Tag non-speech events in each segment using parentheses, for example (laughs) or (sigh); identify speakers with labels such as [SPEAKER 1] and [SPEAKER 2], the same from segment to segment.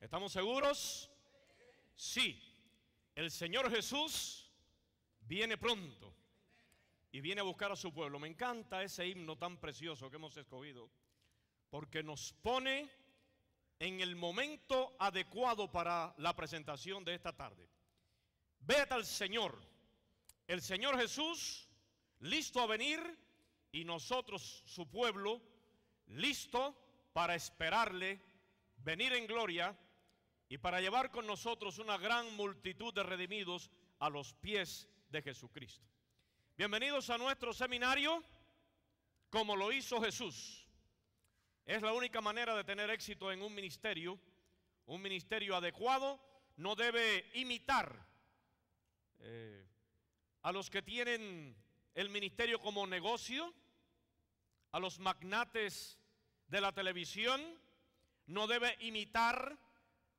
[SPEAKER 1] ¿Estamos seguros? Sí, el Señor Jesús viene pronto y viene a buscar a su pueblo. Me encanta ese himno tan precioso que hemos escogido, porque nos pone en el momento adecuado para la presentación de esta tarde. Vea al Señor, el Señor Jesús, listo a venir, y nosotros, su pueblo, listo para esperarle venir en gloria y para llevar con nosotros una gran multitud de redimidos a los pies de Jesucristo. Bienvenidos a nuestro seminario, como lo hizo Jesús. Es la única manera de tener éxito en un ministerio. Un ministerio adecuado no debe imitar eh, a los que tienen el ministerio como negocio, a los magnates de la televisión, no debe imitar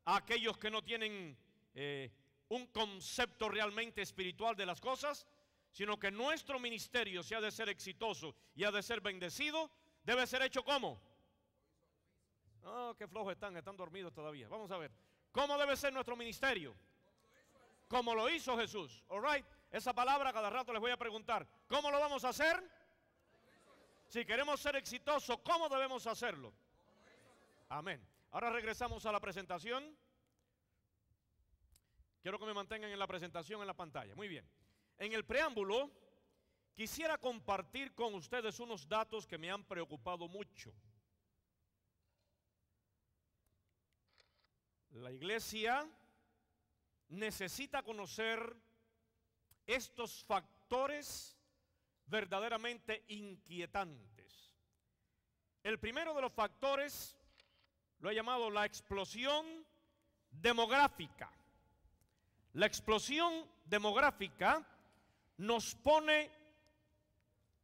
[SPEAKER 1] a aquellos que no tienen eh, un concepto realmente espiritual de las cosas, sino que nuestro ministerio, si ha de ser exitoso y ha de ser bendecido, debe ser hecho como. oh, qué flojos están, están dormidos todavía. Vamos a ver. ¿Cómo debe ser nuestro ministerio? Como lo hizo Jesús. All right. Esa palabra cada rato les voy a preguntar. ¿Cómo lo vamos a hacer? Si queremos ser exitosos, ¿cómo debemos hacerlo? Amén. Ahora regresamos a la presentación. Quiero que me mantengan en la presentación en la pantalla. Muy bien. En el preámbulo, quisiera compartir con ustedes unos datos que me han preocupado mucho. La iglesia necesita conocer estos factores verdaderamente inquietantes. El primero de los factores lo he llamado la explosión demográfica. La explosión demográfica nos pone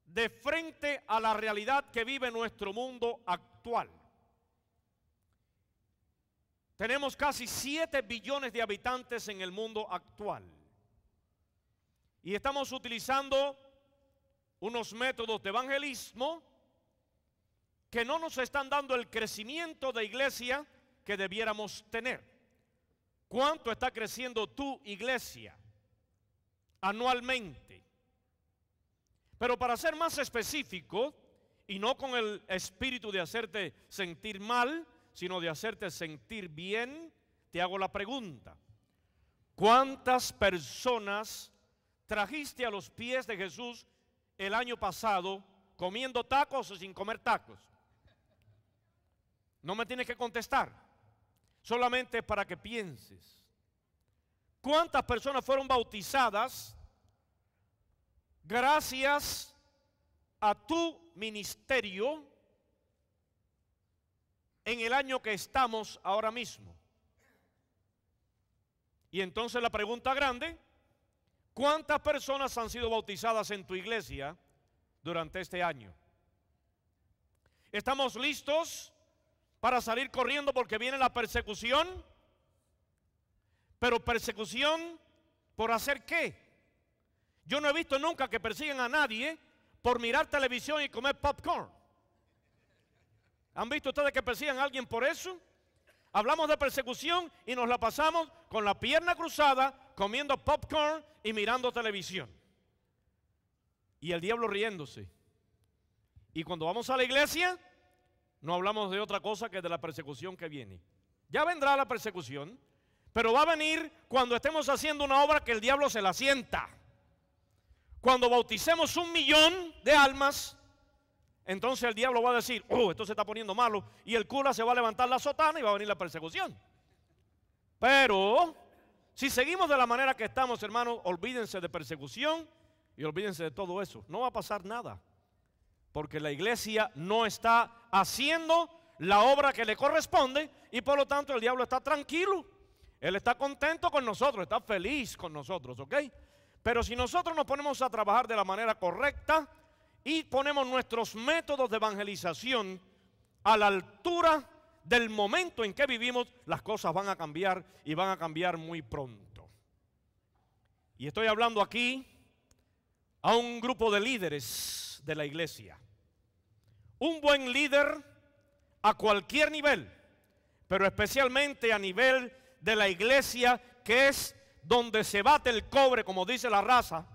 [SPEAKER 1] de frente a la realidad que vive nuestro mundo actual. Tenemos casi 7 billones de habitantes en el mundo actual. Y estamos utilizando unos métodos de evangelismo que no nos están dando el crecimiento de iglesia que debiéramos tener. ¿Cuánto está creciendo tu iglesia anualmente? Pero para ser más específico, y no con el espíritu de hacerte sentir mal, sino de hacerte sentir bien, te hago la pregunta. ¿Cuántas personas trajiste a los pies de Jesús el año pasado comiendo tacos o sin comer tacos? No me tienes que contestar. Solamente para que pienses. ¿Cuántas personas fueron bautizadas gracias a tu ministerio en el año que estamos ahora mismo? Y entonces la pregunta grande, ¿cuántas personas han sido bautizadas en tu iglesia durante este año? ¿Estamos listos para salir corriendo porque viene la persecución. Pero persecución por hacer qué? Yo no he visto nunca que persiguen a nadie por mirar televisión y comer popcorn. ¿Han visto ustedes que persigan a alguien por eso? Hablamos de persecución y nos la pasamos con la pierna cruzada, comiendo popcorn y mirando televisión. Y el diablo riéndose. Y cuando vamos a la iglesia, no hablamos de otra cosa que de la persecución que viene. Ya vendrá la persecución, pero va a venir cuando estemos haciendo una obra que el diablo se la sienta. Cuando bauticemos un millón de almas, entonces el diablo va a decir, oh, esto se está poniendo malo, y el cura se va a levantar la sotana y va a venir la persecución. Pero si seguimos de la manera que estamos, hermano, olvídense de persecución y olvídense de todo eso. No va a pasar nada. Porque la iglesia no está haciendo la obra que le corresponde y por lo tanto el diablo está tranquilo. Él está contento con nosotros, está feliz con nosotros, ¿ok? Pero si nosotros nos ponemos a trabajar de la manera correcta y ponemos nuestros métodos de evangelización a la altura del momento en que vivimos, las cosas van a cambiar y van a cambiar muy pronto. Y estoy hablando aquí a un grupo de líderes de la iglesia. Un buen líder a cualquier nivel, pero especialmente a nivel de la iglesia, que es donde se bate el cobre, como dice la raza.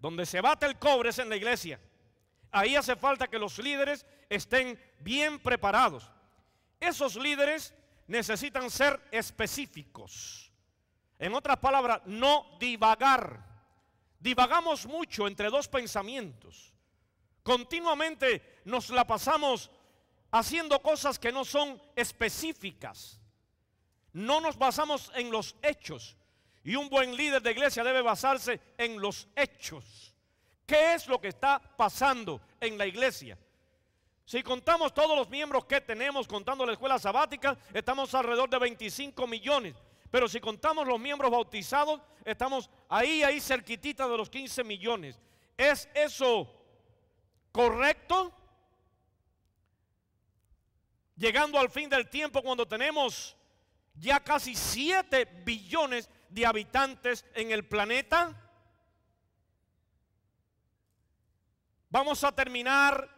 [SPEAKER 1] Donde se bate el cobre es en la iglesia. Ahí hace falta que los líderes estén bien preparados. Esos líderes necesitan ser específicos. En otras palabras, no divagar divagamos mucho entre dos pensamientos. Continuamente nos la pasamos haciendo cosas que no son específicas. No nos basamos en los hechos. Y un buen líder de iglesia debe basarse en los hechos. ¿Qué es lo que está pasando en la iglesia? Si contamos todos los miembros que tenemos, contando la escuela sabática, estamos alrededor de 25 millones. Pero si contamos los miembros bautizados, estamos ahí, ahí cerquitita de los 15 millones. ¿Es eso correcto? Llegando al fin del tiempo cuando tenemos ya casi 7 billones de habitantes en el planeta. Vamos a terminar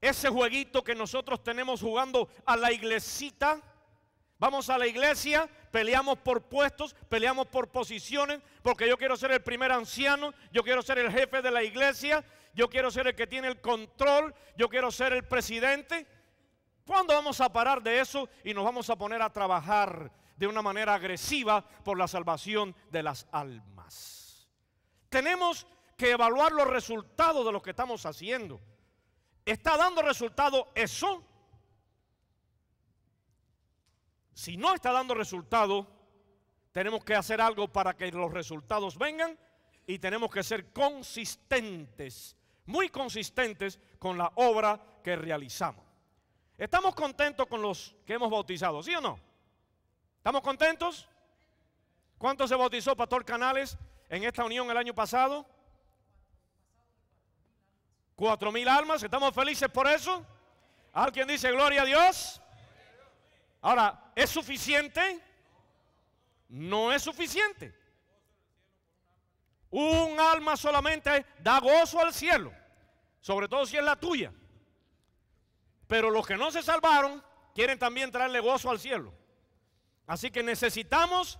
[SPEAKER 1] ese jueguito que nosotros tenemos jugando a la iglesita. Vamos a la iglesia, peleamos por puestos, peleamos por posiciones, porque yo quiero ser el primer anciano, yo quiero ser el jefe de la iglesia, yo quiero ser el que tiene el control, yo quiero ser el presidente. ¿Cuándo vamos a parar de eso y nos vamos a poner a trabajar de una manera agresiva por la salvación de las almas? Tenemos que evaluar los resultados de lo que estamos haciendo. ¿Está dando resultado eso? Si no está dando resultado, tenemos que hacer algo para que los resultados vengan y tenemos que ser consistentes, muy consistentes con la obra que realizamos. ¿Estamos contentos con los que hemos bautizado, sí o no? ¿Estamos contentos? ¿Cuántos se bautizó Pastor Canales en esta unión el año pasado? Cuatro mil almas, ¿estamos felices por eso? ¿Alguien dice gloria a Dios? Ahora, ¿Es suficiente? No es suficiente. Un alma solamente da gozo al cielo, sobre todo si es la tuya. Pero los que no se salvaron quieren también traerle gozo al cielo. Así que necesitamos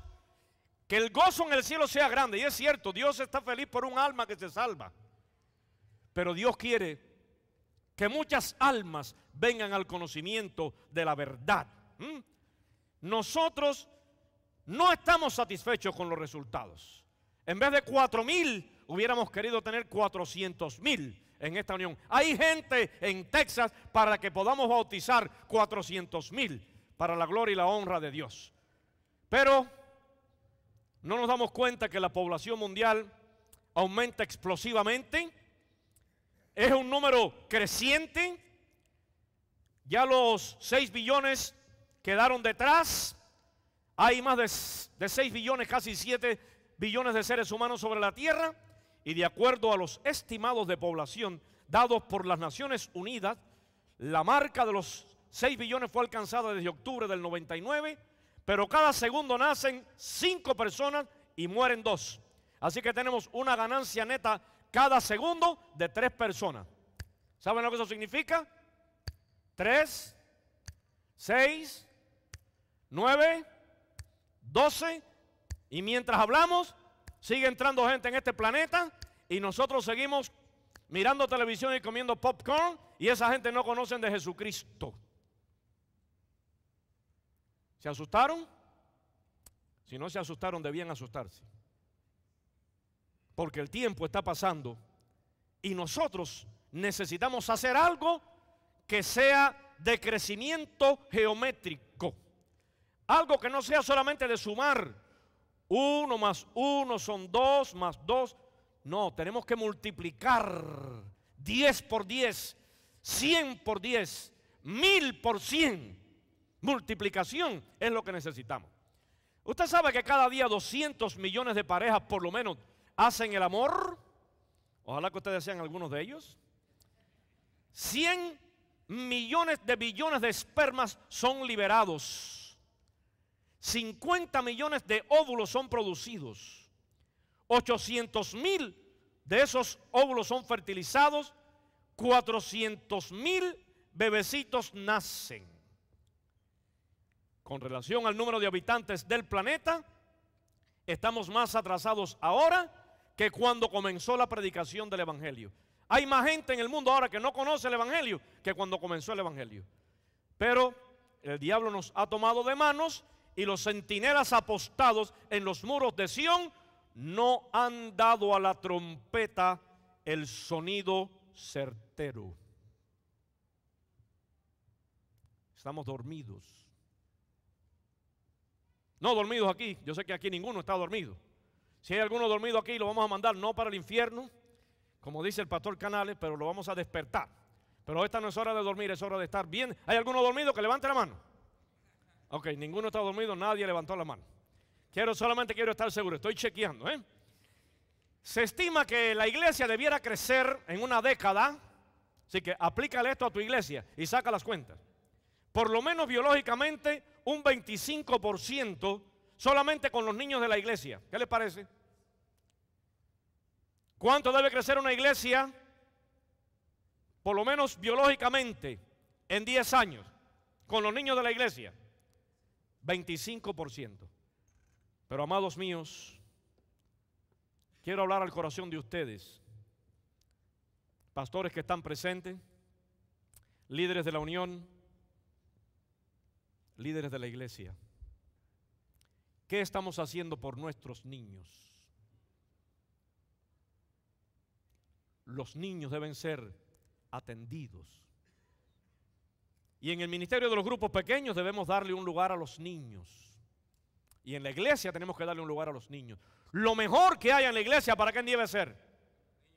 [SPEAKER 1] que el gozo en el cielo sea grande. Y es cierto, Dios está feliz por un alma que se salva. Pero Dios quiere que muchas almas vengan al conocimiento de la verdad. ¿Mm? nosotros no estamos satisfechos con los resultados. En vez de cuatro mil, hubiéramos querido tener cuatrocientos mil en esta unión. Hay gente en Texas para que podamos bautizar cuatrocientos mil para la gloria y la honra de Dios. Pero no nos damos cuenta que la población mundial aumenta explosivamente. Es un número creciente. Ya los 6 billones quedaron detrás. Hay más de, 6 billones, casi 7 billones de seres humanos sobre la Tierra. Y de acuerdo a los estimados de población dados por las Naciones Unidas, la marca de los 6 billones fue alcanzada desde octubre del 99, pero cada segundo nacen 5 personas y mueren 2. Así que tenemos una ganancia neta cada segundo de 3 personas. ¿Saben lo que eso significa? 3, 6, 9, 12. Y mientras hablamos, sigue entrando gente en este planeta y nosotros seguimos mirando televisión y comiendo popcorn y esa gente no conocen de Jesucristo. ¿Se asustaron? Si no se asustaron, debían asustarse. Porque el tiempo está pasando y nosotros necesitamos hacer algo que sea de crecimiento geométrico algo que no sea solamente de sumar. Uno más uno son dos, más dos. No, tenemos que multiplicar. Diez por diez, cien por diez, mil por cien. Multiplicación es lo que necesitamos. Usted sabe que cada día 200 millones de parejas por lo menos hacen el amor. Ojalá que ustedes sean algunos de ellos. 100 millones de billones de espermas son liberados 50 millones de óvulos son producidos. 800 mil de esos óvulos son fertilizados. 400 mil bebecitos nacen. Con relación al número de habitantes del planeta, estamos más atrasados ahora que cuando comenzó la predicación del Evangelio. Hay más gente en el mundo ahora que no conoce el Evangelio que cuando comenzó el Evangelio. Pero el diablo nos ha tomado de manos y los centinelas apostados en los muros de Sión no han dado a la trompeta el sonido certero. Estamos dormidos. No dormidos aquí. Yo sé que aquí ninguno está dormido. Si hay alguno dormido aquí, lo vamos a mandar no para el infierno, como dice el pastor Canales, pero lo vamos a despertar. Pero esta no es hora de dormir, es hora de estar bien. ¿Hay alguno dormido que levante la mano? Ok, ninguno está dormido, nadie levantó la mano. Quiero solamente quiero estar seguro, estoy chequeando, ¿eh? Se estima que la iglesia debiera crecer en una década, así que aplícale esto a tu iglesia y saca las cuentas. Por lo menos biológicamente un 25% solamente con los niños de la iglesia. ¿Qué les parece? ¿Cuánto debe crecer una iglesia? Por lo menos biológicamente en 10 años con los niños de la iglesia. 25%. Pero amados míos, quiero hablar al corazón de ustedes, pastores que están presentes, líderes de la unión, líderes de la iglesia. ¿Qué estamos haciendo por nuestros niños? Los niños deben ser atendidos y en el ministerio de los grupos pequeños debemos darle un lugar a los niños. Y en la iglesia tenemos que darle un lugar a los niños. Lo mejor que haya en la iglesia, ¿para quién debe ser?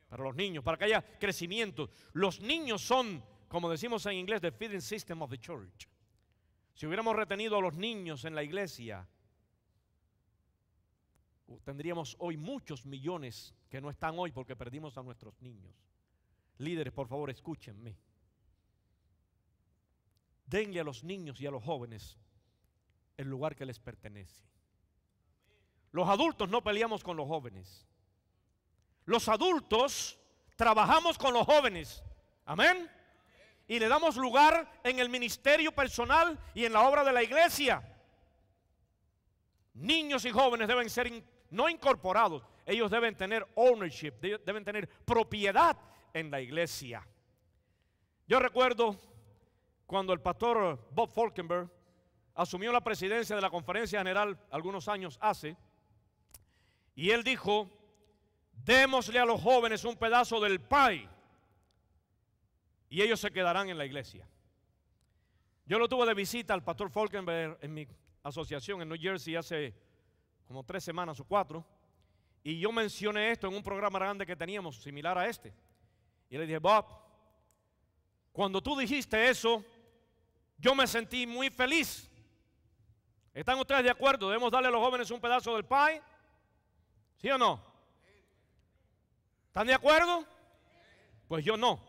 [SPEAKER 1] Para los niños, para que haya crecimiento. Los niños son, como decimos en inglés, the feeding system of the church. Si hubiéramos retenido a los niños en la iglesia, tendríamos hoy muchos millones que no están hoy porque perdimos a nuestros niños. Líderes, por favor, escúchenme denle a los niños y a los jóvenes el lugar que les pertenece. Los adultos no peleamos con los jóvenes. Los adultos trabajamos con los jóvenes. Amén. Y le damos lugar en el ministerio personal y en la obra de la iglesia. Niños y jóvenes deben ser no incorporados. Ellos deben tener ownership, deben tener propiedad en la iglesia. Yo recuerdo cuando el pastor Bob Falkenberg asumió la presidencia de la conferencia general algunos años hace, y él dijo, démosle a los jóvenes un pedazo del pie y ellos se quedarán en la iglesia. Yo lo tuve de visita al pastor Falkenberg en mi asociación en New Jersey hace como tres semanas o cuatro, y yo mencioné esto en un programa grande que teníamos, similar a este. Y le dije, Bob, cuando tú dijiste eso, yo me sentí muy feliz. ¿Están ustedes de acuerdo? ¿Debemos darle a los jóvenes un pedazo del pie? ¿Sí o no? ¿Están de acuerdo? Pues yo no.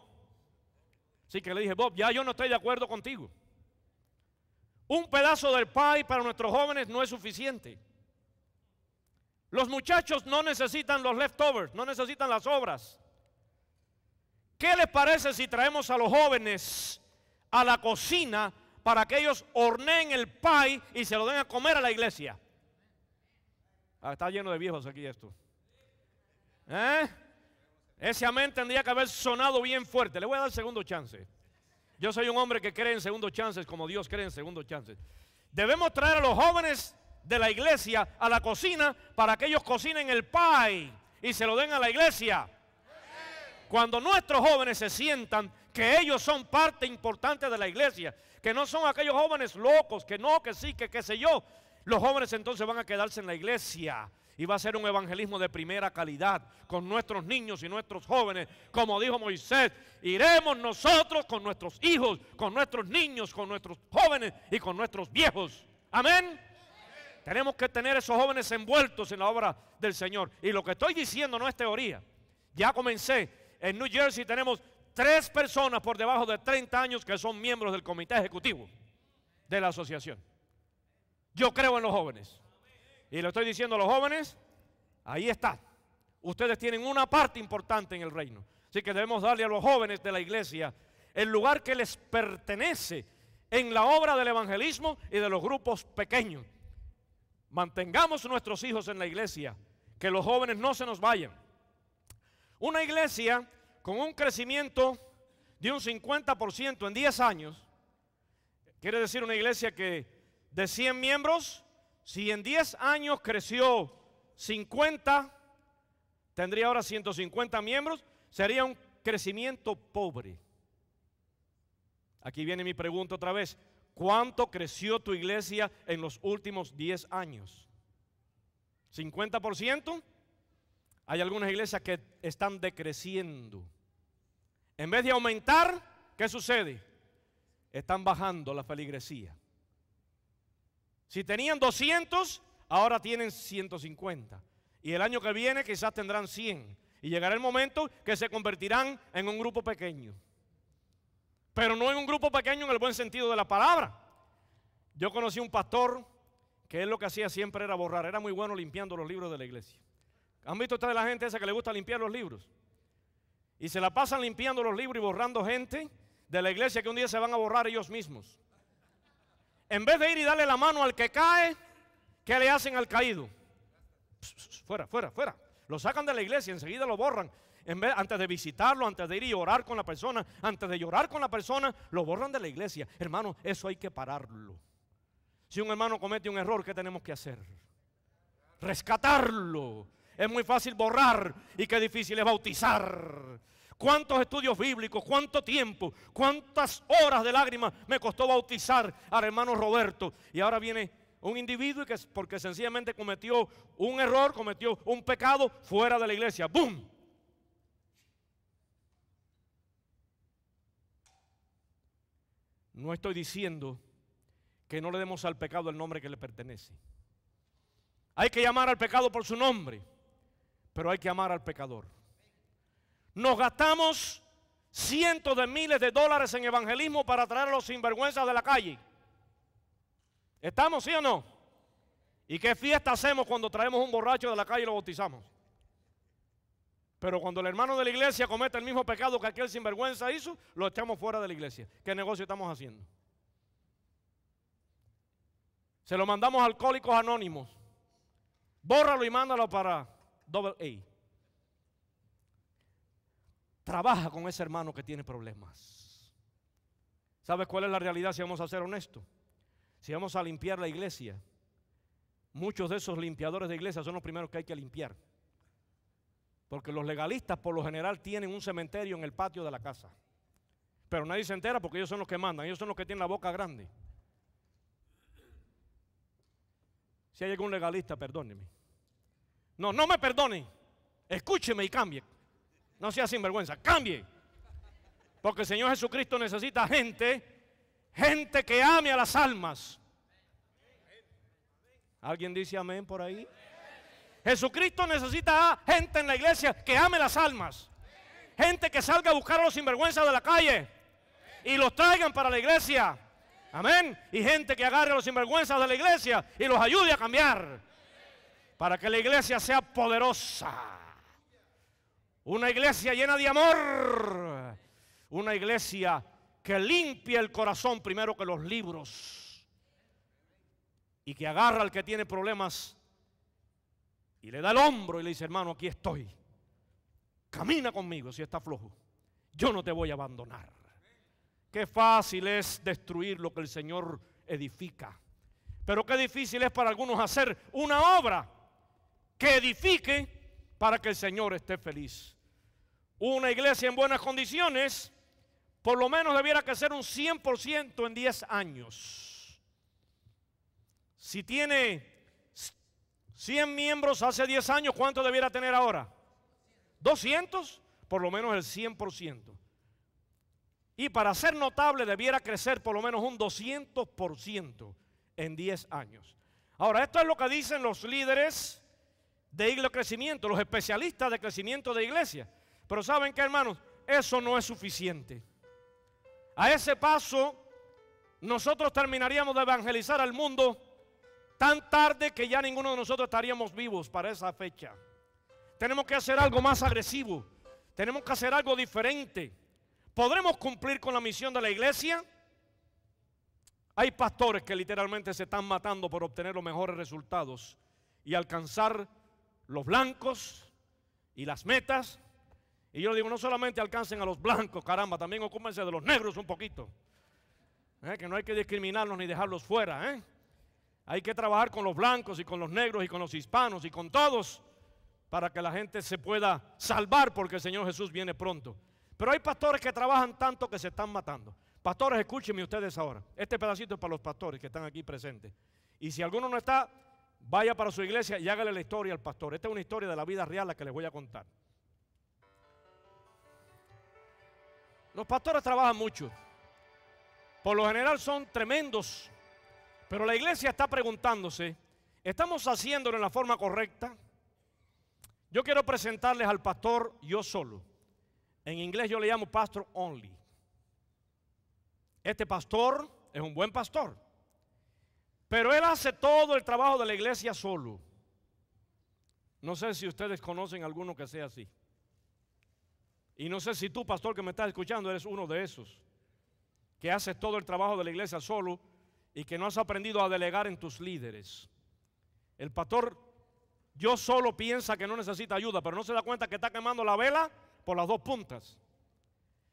[SPEAKER 1] Así que le dije, Bob, ya yo no estoy de acuerdo contigo. Un pedazo del pie para nuestros jóvenes no es suficiente. Los muchachos no necesitan los leftovers, no necesitan las obras. ¿Qué les parece si traemos a los jóvenes a la cocina para que ellos horneen el pie y se lo den a comer a la iglesia. Ah, está lleno de viejos aquí esto. ¿Eh? Ese amén tendría que haber sonado bien fuerte. Le voy a dar segundo chance. Yo soy un hombre que cree en segundo chances como Dios cree en segundo chance Debemos traer a los jóvenes de la iglesia a la cocina para que ellos cocinen el pie y se lo den a la iglesia. Cuando nuestros jóvenes se sientan que ellos son parte importante de la iglesia, que no son aquellos jóvenes locos, que no, que sí, que qué sé yo. Los jóvenes entonces van a quedarse en la iglesia y va a ser un evangelismo de primera calidad con nuestros niños y nuestros jóvenes. Como dijo Moisés, iremos nosotros con nuestros hijos, con nuestros niños, con nuestros jóvenes y con nuestros viejos. Amén. Tenemos que tener esos jóvenes envueltos en la obra del Señor. Y lo que estoy diciendo no es teoría. Ya comencé. En New Jersey tenemos tres personas por debajo de 30 años que son miembros del comité ejecutivo de la asociación. Yo creo en los jóvenes. Y le estoy diciendo a los jóvenes, ahí está. Ustedes tienen una parte importante en el reino. Así que debemos darle a los jóvenes de la iglesia el lugar que les pertenece en la obra del evangelismo y de los grupos pequeños. Mantengamos nuestros hijos en la iglesia, que los jóvenes no se nos vayan. Una iglesia con un crecimiento de un 50% en 10 años, quiere decir una iglesia que de 100 miembros, si en 10 años creció 50, tendría ahora 150 miembros, sería un crecimiento pobre. Aquí viene mi pregunta otra vez. ¿Cuánto creció tu iglesia en los últimos 10 años? ¿50%? Hay algunas iglesias que están decreciendo. En vez de aumentar, ¿qué sucede? Están bajando la feligresía. Si tenían 200, ahora tienen 150. Y el año que viene quizás tendrán 100. Y llegará el momento que se convertirán en un grupo pequeño. Pero no en un grupo pequeño en el buen sentido de la palabra. Yo conocí un pastor que él lo que hacía siempre era borrar. Era muy bueno limpiando los libros de la iglesia. ¿Han visto ustedes la gente esa que le gusta limpiar los libros? Y se la pasan limpiando los libros y borrando gente de la iglesia que un día se van a borrar ellos mismos. En vez de ir y darle la mano al que cae, ¿qué le hacen al caído? Fuera, fuera, fuera. Lo sacan de la iglesia, enseguida lo borran. antes de visitarlo, antes de ir y orar con la persona, antes de llorar con la persona, lo borran de la iglesia. Hermano, eso hay que pararlo. Si un hermano comete un error, ¿qué tenemos que hacer? Rescatarlo es muy fácil borrar y qué difícil es bautizar. Cuántos estudios bíblicos, cuánto tiempo, cuántas horas de lágrimas me costó bautizar al hermano Roberto. Y ahora viene un individuo que porque sencillamente cometió un error, cometió un pecado fuera de la iglesia. ¡Bum! No estoy diciendo que no le demos al pecado el nombre que le pertenece. Hay que llamar al pecado por su nombre pero hay que amar al pecador. Nos gastamos cientos de miles de dólares en evangelismo para traer a los sinvergüenzas de la calle. ¿Estamos, sí o no? ¿Y qué fiesta hacemos cuando traemos un borracho de la calle y lo bautizamos? Pero cuando el hermano de la iglesia comete el mismo pecado que aquel sinvergüenza hizo, lo echamos fuera de la iglesia. ¿Qué negocio estamos haciendo? Se lo mandamos a alcohólicos anónimos. Bórralo y mándalo para double A. Trabaja con ese hermano que tiene problemas. ¿Sabes cuál es la realidad si vamos a ser honestos? Si vamos a limpiar la iglesia, muchos de esos limpiadores de iglesia son los primeros que hay que limpiar. Porque los legalistas por lo general tienen un cementerio en el patio de la casa. Pero nadie se entera porque ellos son los que mandan, ellos son los que tienen la boca grande. Si hay algún legalista, perdóneme. No, no me perdone. Escúcheme y cambie. No sea sinvergüenza, cambie. Porque el Señor Jesucristo necesita gente, gente que ame a las almas. ¿Alguien dice amén por ahí? Jesucristo necesita gente en la iglesia que ame las almas. Gente que salga a buscar a los sinvergüenzas de la calle y los traigan para la iglesia. Amén. Y gente que agarre a los sinvergüenzas de la iglesia y los ayude a cambiar para que la iglesia sea poderosa. Una iglesia llena de amor. Una iglesia que limpie el corazón primero que los libros. Y que agarra al que tiene problemas y le da el hombro y le dice, hermano, aquí estoy. Camina conmigo si está flojo. Yo no te voy a abandonar. Qué fácil es destruir lo que el Señor edifica. Pero qué difícil es para algunos hacer una obra que edifique para que el Señor esté feliz. Una iglesia en buenas condiciones, por lo menos debiera crecer un 100% en 10 años. Si tiene 100 miembros hace 10 años, ¿cuánto debiera tener ahora? 200, por lo menos el 100%. Y para ser notable debiera crecer por lo menos un 200% en 10 años. Ahora, esto es lo que dicen los líderes de Iglesia Crecimiento, los especialistas de crecimiento de iglesia. Pero ¿saben qué, hermanos? Eso no es suficiente. A ese paso, nosotros terminaríamos de evangelizar al mundo tan tarde que ya ninguno de nosotros estaríamos vivos para esa fecha. Tenemos que hacer algo más agresivo. Tenemos que hacer algo diferente. ¿Podremos cumplir con la misión de la iglesia? Hay pastores que literalmente se están matando por obtener los mejores resultados y alcanzar los blancos y las metas. Y yo digo, no solamente alcancen a los blancos, caramba, también ocúpense de los negros un poquito. Eh, que no hay que discriminarlos ni dejarlos fuera. Eh. Hay que trabajar con los blancos y con los negros y con los hispanos y con todos para que la gente se pueda salvar porque el Señor Jesús viene pronto. Pero hay pastores que trabajan tanto que se están matando. Pastores, escúchenme ustedes ahora. Este pedacito es para los pastores que están aquí presentes. Y si alguno no está, Vaya para su iglesia y hágale la historia al pastor. Esta es una historia de la vida real la que les voy a contar. Los pastores trabajan mucho. Por lo general son tremendos. Pero la iglesia está preguntándose, ¿estamos haciéndolo en la forma correcta? Yo quiero presentarles al pastor yo solo. En inglés yo le llamo pastor only. Este pastor es un buen pastor. Pero él hace todo el trabajo de la iglesia solo. No sé si ustedes conocen alguno que sea así. Y no sé si tú, pastor, que me estás escuchando, eres uno de esos. Que haces todo el trabajo de la iglesia solo y que no has aprendido a delegar en tus líderes. El pastor, yo solo piensa que no necesita ayuda, pero no se da cuenta que está quemando la vela por las dos puntas.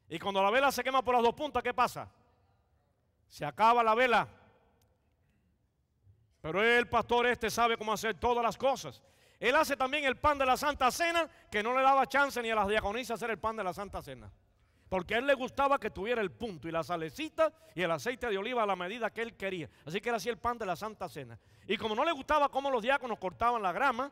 [SPEAKER 1] Y cuando la vela se quema por las dos puntas, ¿qué pasa? Se acaba la vela. Pero el pastor este sabe cómo hacer todas las cosas. Él hace también el pan de la Santa Cena, que no le daba chance ni a las diaconisas hacer el pan de la Santa Cena. Porque a él le gustaba que tuviera el punto y la salecita y el aceite de oliva a la medida que él quería. Así que era así el pan de la Santa Cena. Y como no le gustaba cómo los diáconos cortaban la grama,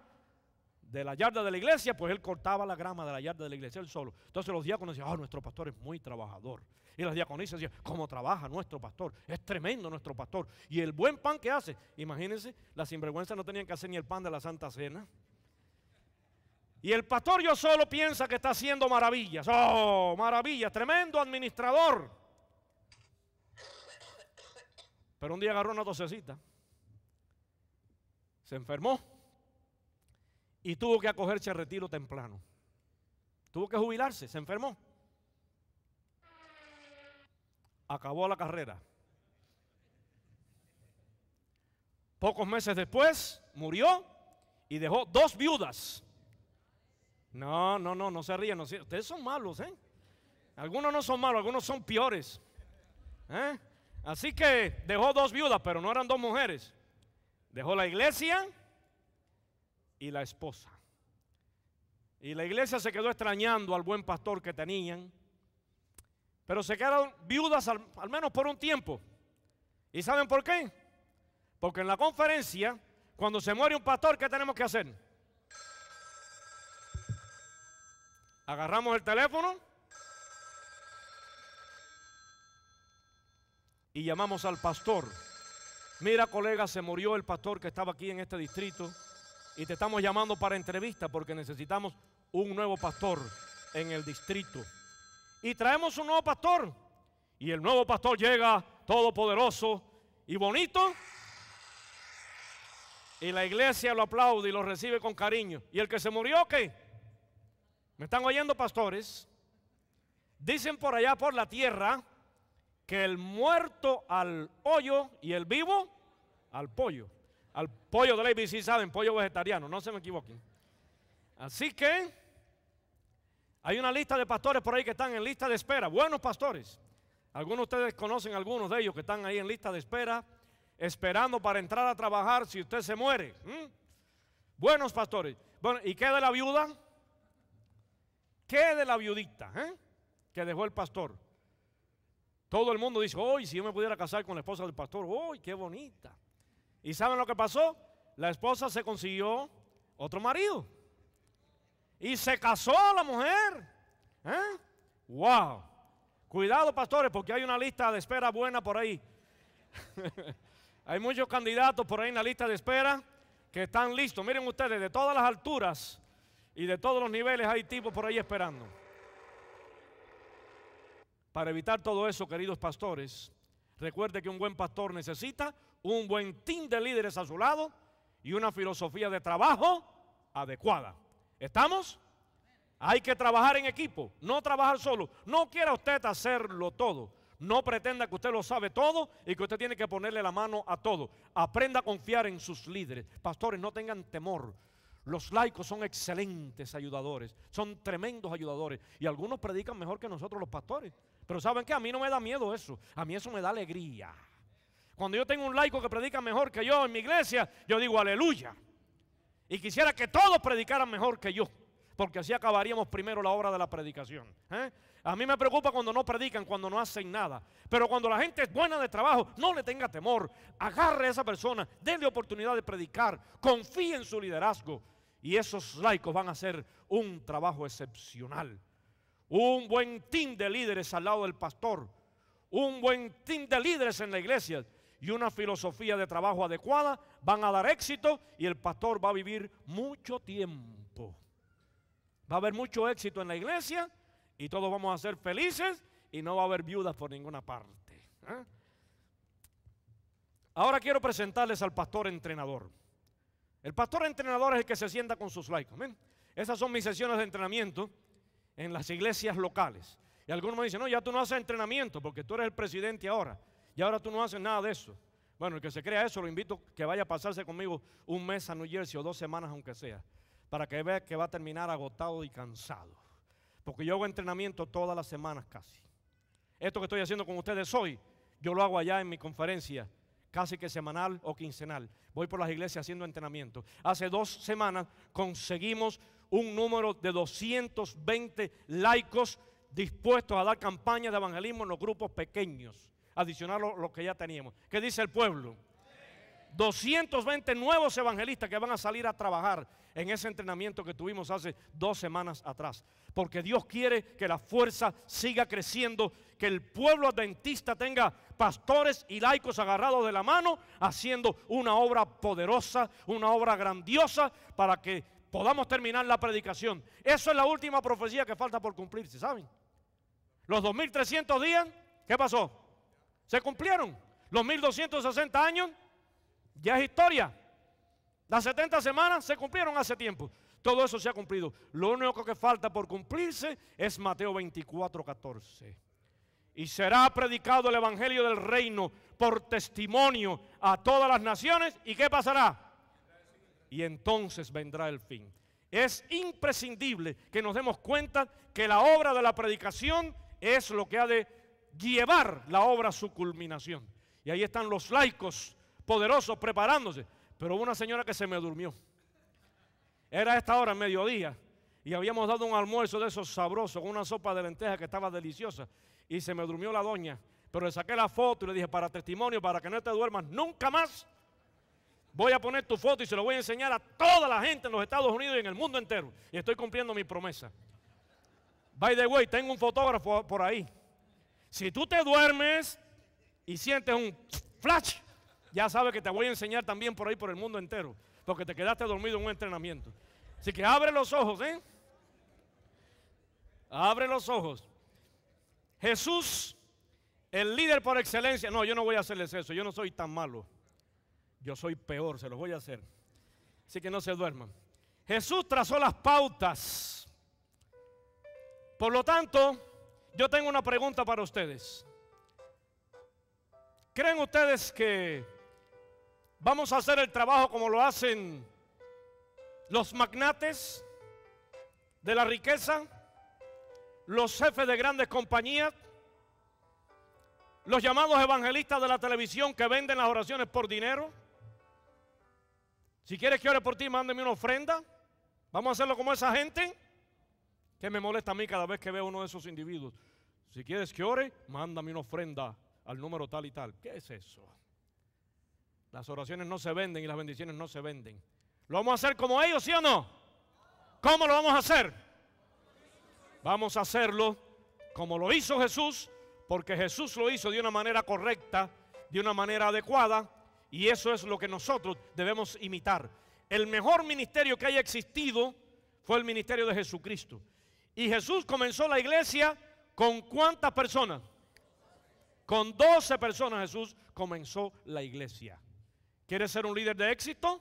[SPEAKER 1] de la yarda de la iglesia, pues él cortaba la grama de la yarda de la iglesia él solo. Entonces los diáconos decían, oh, nuestro pastor es muy trabajador. Y las diaconisas decían, ¿cómo trabaja nuestro pastor? Es tremendo nuestro pastor. Y el buen pan que hace, imagínense, las sinvergüenzas no tenían que hacer ni el pan de la Santa Cena. Y el pastor yo solo piensa que está haciendo maravillas. Oh, maravillas, tremendo administrador. Pero un día agarró una tosecita. Se enfermó y tuvo que acogerse al retiro temprano. Tuvo que jubilarse, se enfermó. Acabó la carrera. Pocos meses después murió y dejó dos viudas. No, no, no, no se ríen. No Ustedes son malos, ¿eh? Algunos no son malos, algunos son peores. ¿eh? Así que dejó dos viudas, pero no eran dos mujeres. Dejó la iglesia y la esposa. Y la iglesia se quedó extrañando al buen pastor que tenían, pero se quedaron viudas al, menos por un tiempo. ¿Y saben por qué? Porque en la conferencia, cuando se muere un pastor, ¿qué tenemos que hacer? Agarramos el teléfono y llamamos al pastor. Mira, colega, se murió el pastor que estaba aquí en este distrito y te estamos llamando para entrevista porque necesitamos un nuevo pastor en el distrito. Y traemos un nuevo pastor. Y el nuevo pastor llega todopoderoso y bonito. Y la iglesia lo aplaude y lo recibe con cariño. ¿Y el que se murió qué? ¿Me están oyendo pastores? Dicen por allá, por la tierra, que el muerto al hoyo y el vivo al pollo al pollo de la ABC, saben, pollo vegetariano, no se me equivoquen. Así que hay una lista de pastores por ahí que están en lista de espera, buenos pastores. Algunos de ustedes conocen algunos de ellos que están ahí en lista de espera, esperando para entrar a trabajar si usted se muere. Buenos pastores. Bueno, ¿y qué de la viuda? ¿Qué de la viudita eh? que dejó el pastor? Todo el mundo dice, hoy si yo me pudiera casar con la esposa del pastor, hoy qué bonita! ¿Y saben lo que pasó? La esposa se consiguió otro marido. Y se casó la mujer. ¿eh? ¡Wow! Cuidado, pastores, porque hay una lista de espera buena por ahí. (laughs) hay muchos candidatos por ahí en la lista de espera que están listos. Miren ustedes, de todas las alturas y de todos los niveles hay tipos por ahí esperando. Para evitar todo eso, queridos pastores, recuerde que un buen pastor necesita un buen team de líderes a su lado y una filosofía de trabajo adecuada. ¿Estamos? Hay que trabajar en equipo, no trabajar solo. No quiera usted hacerlo todo. No pretenda que usted lo sabe todo y que usted tiene que ponerle la mano a todo. Aprenda a confiar en sus líderes. Pastores, no tengan temor. Los laicos son excelentes ayudadores, son tremendos ayudadores. Y algunos predican mejor que nosotros los pastores. Pero ¿saben qué? A mí no me da miedo eso. A mí eso me da alegría. Cuando yo tengo un laico que predica mejor que yo en mi iglesia, yo digo aleluya. Y quisiera que todos predicaran mejor que yo, porque así acabaríamos primero la obra de la predicación. ¿eh? A mí me preocupa cuando no predican, cuando no hacen nada. Pero cuando la gente es buena de trabajo, no le tenga temor. Agarre a esa persona, denle oportunidad de predicar, confíe en su liderazgo. Y esos laicos van a hacer un trabajo excepcional. Un buen team de líderes al lado del pastor. Un buen team de líderes en la iglesia y una filosofía de trabajo adecuada van a dar éxito y el pastor va a vivir mucho tiempo. Va a haber mucho éxito en la iglesia y todos vamos a ser felices y no va a haber viudas por ninguna parte. ¿eh? Ahora quiero presentarles al pastor entrenador. El pastor entrenador es el que se sienta con sus laicos. Esas son mis sesiones de entrenamiento en las iglesias locales. Y algunos me dicen, no, ya tú no haces entrenamiento porque tú eres el presidente ahora. Y ahora tú no haces nada de eso. Bueno, el que se crea eso, lo invito que vaya a pasarse conmigo un mes a New Jersey o dos semanas, aunque sea, para que vea que va a terminar agotado y cansado. Porque yo hago entrenamiento todas las semanas casi. Esto que estoy haciendo con ustedes hoy, yo lo hago allá en mi conferencia, casi que semanal o quincenal. Voy por las iglesias haciendo entrenamiento. Hace dos semanas conseguimos un número de 220 laicos dispuestos a dar campañas de evangelismo en los grupos pequeños adicionar lo, que ya teníamos. ¿Qué dice el pueblo? 220 nuevos evangelistas que van a salir a trabajar en ese entrenamiento que tuvimos hace dos semanas atrás. Porque Dios quiere que la fuerza siga creciendo, que el pueblo adventista tenga pastores y laicos agarrados de la mano, haciendo una obra poderosa, una obra grandiosa, para que podamos terminar la predicación. Eso es la última profecía que falta por cumplirse, ¿saben? Los 2300 días, ¿qué pasó? Se cumplieron. Los 1260 años ya es historia. Las 70 semanas se cumplieron hace tiempo. Todo eso se ha cumplido. Lo único que falta por cumplirse es Mateo 24, 14. Y será predicado el Evangelio del Reino por testimonio a todas las naciones. ¿Y qué pasará? Y entonces vendrá el fin. Es imprescindible que nos demos cuenta que la obra de la predicación es lo que ha de llevar la obra a su culminación. Y ahí están los laicos poderosos preparándose. Pero una señora que se me durmió. Era esta hora, mediodía, y habíamos dado un almuerzo de esos sabrosos con una sopa de lenteja que estaba deliciosa. Y se me durmió la doña. Pero le saqué la foto y le dije, para testimonio, para que no te duermas nunca más, voy a poner tu foto y se lo voy a enseñar a toda la gente en los Estados Unidos y en el mundo entero. Y estoy cumpliendo mi promesa. By the way, tengo un fotógrafo por ahí si tú te duermes y sientes un flash, ya sabes que te voy a enseñar también por ahí por el mundo entero, porque te quedaste dormido en un entrenamiento. Así que abre los ojos, ¿eh? Abre los ojos. Jesús, el líder por excelencia. No, yo no voy a hacerles eso, yo no soy tan malo. Yo soy peor, se los voy a hacer. Así que no se duerman. Jesús trazó las pautas. Por lo tanto, yo tengo una pregunta para ustedes. ¿Creen ustedes que vamos a hacer el trabajo como lo hacen los magnates de la riqueza, los jefes de grandes compañías, los llamados evangelistas de la televisión que venden las oraciones por dinero? Si quieres que ore por ti, mándeme una ofrenda. Vamos a hacerlo como esa gente. ¿Qué me molesta a mí cada vez que veo uno de esos individuos? Si quieres que ore, mándame una ofrenda al número tal y tal. ¿Qué es eso? Las oraciones no se venden y las bendiciones no se venden. ¿Lo vamos a hacer como ellos, sí o no? ¿Cómo lo vamos a hacer? Vamos a hacerlo como lo hizo Jesús, porque Jesús lo hizo de una manera correcta, de una manera adecuada, y eso es lo que nosotros debemos imitar. El mejor ministerio que haya existido fue el ministerio de Jesucristo. Y Jesús comenzó la iglesia con cuántas personas? Con 12 personas Jesús comenzó la iglesia. ¿Quieres ser un líder de éxito?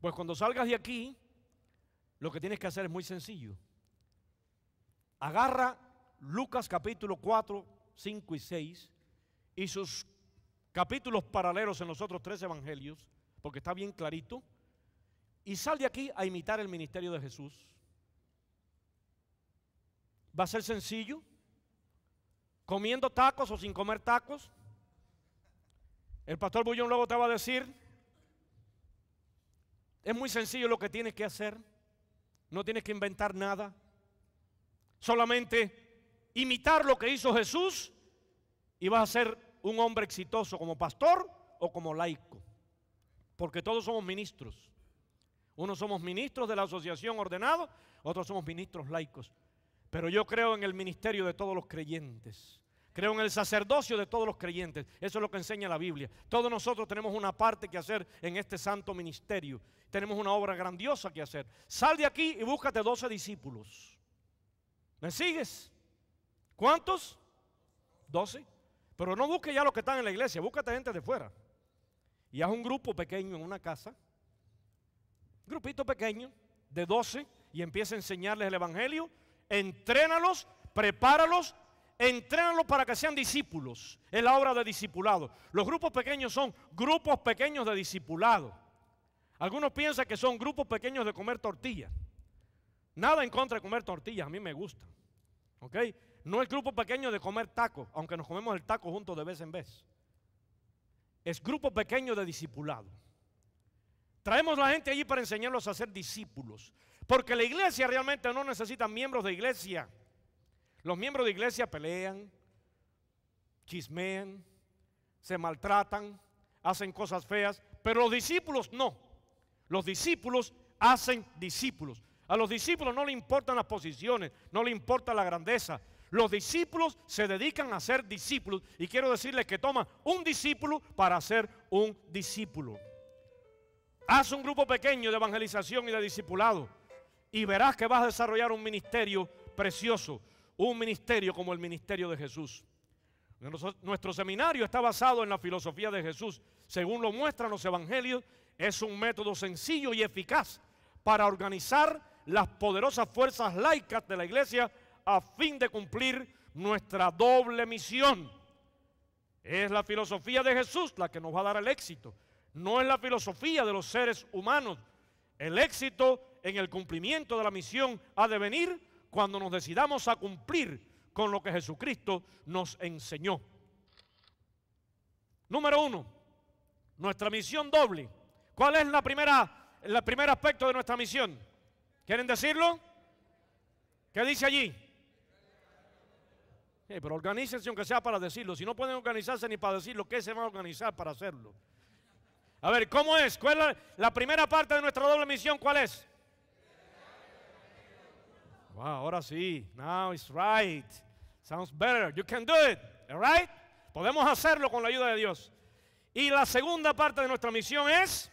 [SPEAKER 1] Pues cuando salgas de aquí, lo que tienes que hacer es muy sencillo. Agarra Lucas capítulo 4, 5 y 6 y sus capítulos paralelos en los otros tres evangelios, porque está bien clarito, y sal de aquí a imitar el ministerio de Jesús. ¿Va a ser sencillo? ¿Comiendo tacos o sin comer tacos? El pastor Bullón luego te va a decir, es muy sencillo lo que tienes que hacer, no tienes que inventar nada, solamente imitar lo que hizo Jesús y vas a ser un hombre exitoso como pastor o como laico, porque todos somos ministros. Unos somos ministros de la asociación ordenado, otros somos ministros laicos. Pero yo creo en el ministerio de todos los creyentes. Creo en el sacerdocio de todos los creyentes. Eso es lo que enseña la Biblia. Todos nosotros tenemos una parte que hacer en este santo ministerio. Tenemos una obra grandiosa que hacer. Sal de aquí y búscate 12 discípulos. ¿Me sigues? ¿Cuántos? 12. Pero no busques ya los que están en la iglesia, búscate gente de fuera. Y haz un grupo pequeño en una casa. grupito pequeño de 12 y empieza a enseñarles el Evangelio Entrénalos, prepáralos, entrénalos para que sean discípulos. Es la obra de discipulado. Los grupos pequeños son grupos pequeños de discipulado. Algunos piensan que son grupos pequeños de comer tortillas. Nada en contra de comer tortillas, a mí me gusta. ¿Ok? No el grupo pequeño de comer tacos, aunque nos comemos el taco juntos de vez en vez. Es grupo pequeño de discipulado. Traemos la gente allí para enseñarlos a ser discípulos. Porque la iglesia realmente no necesita miembros de iglesia. Los miembros de iglesia pelean, chismean, se maltratan, hacen cosas feas, pero los discípulos no. Los discípulos hacen discípulos. A los discípulos no le importan las posiciones, no le importa la grandeza. Los discípulos se dedican a ser discípulos y quiero decirles que toma un discípulo para ser un discípulo. Haz un grupo pequeño de evangelización y de discipulado y verás que vas a desarrollar un ministerio precioso, un ministerio como el ministerio de Jesús. Nuestro seminario está basado en la filosofía de Jesús. Según lo muestran los evangelios, es un método sencillo y eficaz para organizar las poderosas fuerzas laicas de la iglesia a fin de cumplir nuestra doble misión. Es la filosofía de Jesús la que nos va a dar el éxito. No es la filosofía de los seres humanos. El éxito en el cumplimiento de la misión ha de venir cuando nos decidamos a cumplir con lo que Jesucristo nos enseñó. Número uno, nuestra misión doble. ¿Cuál es la primera, el primer aspecto de nuestra misión? ¿Quieren decirlo? ¿Qué dice allí? pero organícense aunque sea para decirlo. Si no pueden organizarse ni para decirlo, ¿qué se van a organizar para hacerlo? A ver, ¿cómo es? ¿Cuál es la primera parte de nuestra doble misión? ¿Cuál es? ahora sí, now it's right, sounds better, you can do it, all right? Podemos hacerlo con la ayuda de Dios. Y la segunda parte de nuestra misión es...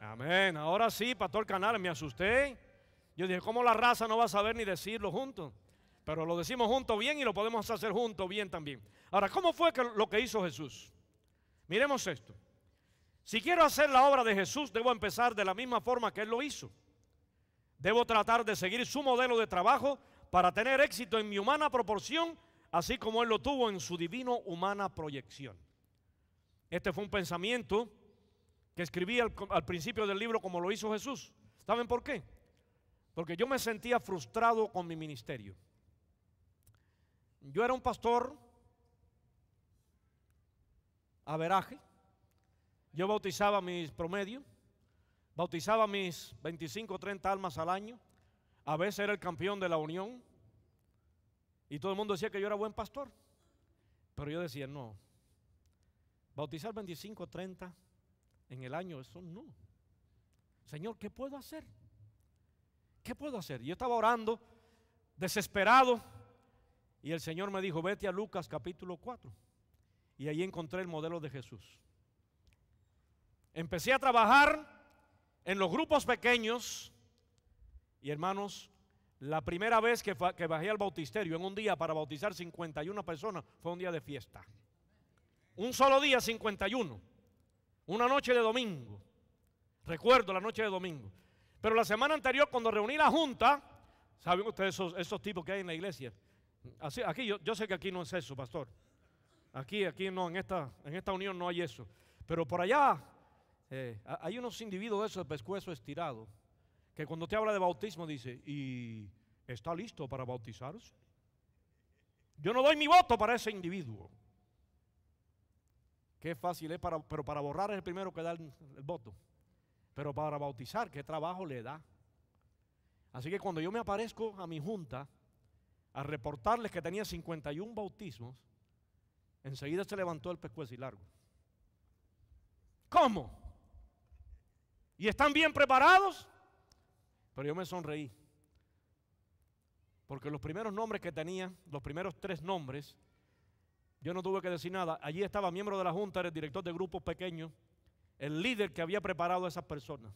[SPEAKER 1] Amén, ahora sí, Pastor Canales, me asusté. Yo dije, ¿cómo la raza no va a saber ni decirlo juntos? Pero lo decimos juntos bien y lo podemos hacer juntos bien también. Ahora, ¿cómo fue que lo que hizo Jesús? Miremos esto. Si quiero hacer la obra de Jesús, debo empezar de la misma forma que Él lo hizo. Debo tratar de seguir su modelo de trabajo para tener éxito en mi humana proporción, así como Él lo tuvo en su divino humana proyección. Este fue un pensamiento que escribí al, principio del libro como lo hizo Jesús. ¿Saben por qué? Porque yo me sentía frustrado con mi ministerio. Yo era un pastor a veraje, yo bautizaba mis promedios, bautizaba mis 25 o 30 almas al año. A veces era el campeón de la unión. Y todo el mundo decía que yo era buen pastor. Pero yo decía, no. Bautizar 25 o 30 en el año, eso no. Señor, ¿qué puedo hacer? ¿Qué puedo hacer? Yo estaba orando, desesperado. Y el Señor me dijo, vete a Lucas capítulo 4. Y ahí encontré el modelo de Jesús. Empecé a trabajar en los grupos pequeños y hermanos, la primera vez que, bajé al bautisterio en un día para bautizar 51 personas fue un día de fiesta. Un solo día 51. Una noche de domingo. Recuerdo la noche de domingo. Pero la semana anterior cuando reuní la junta, ¿saben ustedes esos, tipos que hay en la iglesia? aquí yo, sé que aquí no es eso, pastor. Aquí, aquí no, en esta, en esta unión no hay eso. Pero por allá eh, hay unos individuos de esos de pescuezo estirado que cuando te habla de bautismo dice, ¿y está listo para bautizarse? Yo no doy mi voto para ese individuo. Qué fácil es, para, pero para borrar es el primero que da el, el voto. Pero para bautizar, ¿qué trabajo le da? Así que cuando yo me aparezco a mi junta a reportarles que tenía 51 bautismos, enseguida se levantó el pescuezo y largo. ¿Cómo? y están bien preparados. Pero yo me sonreí. Porque los primeros nombres que tenía, los primeros tres nombres, yo no tuve que decir nada. Allí estaba miembro de la Junta, era el director de grupos pequeños, el líder que había preparado a esas personas.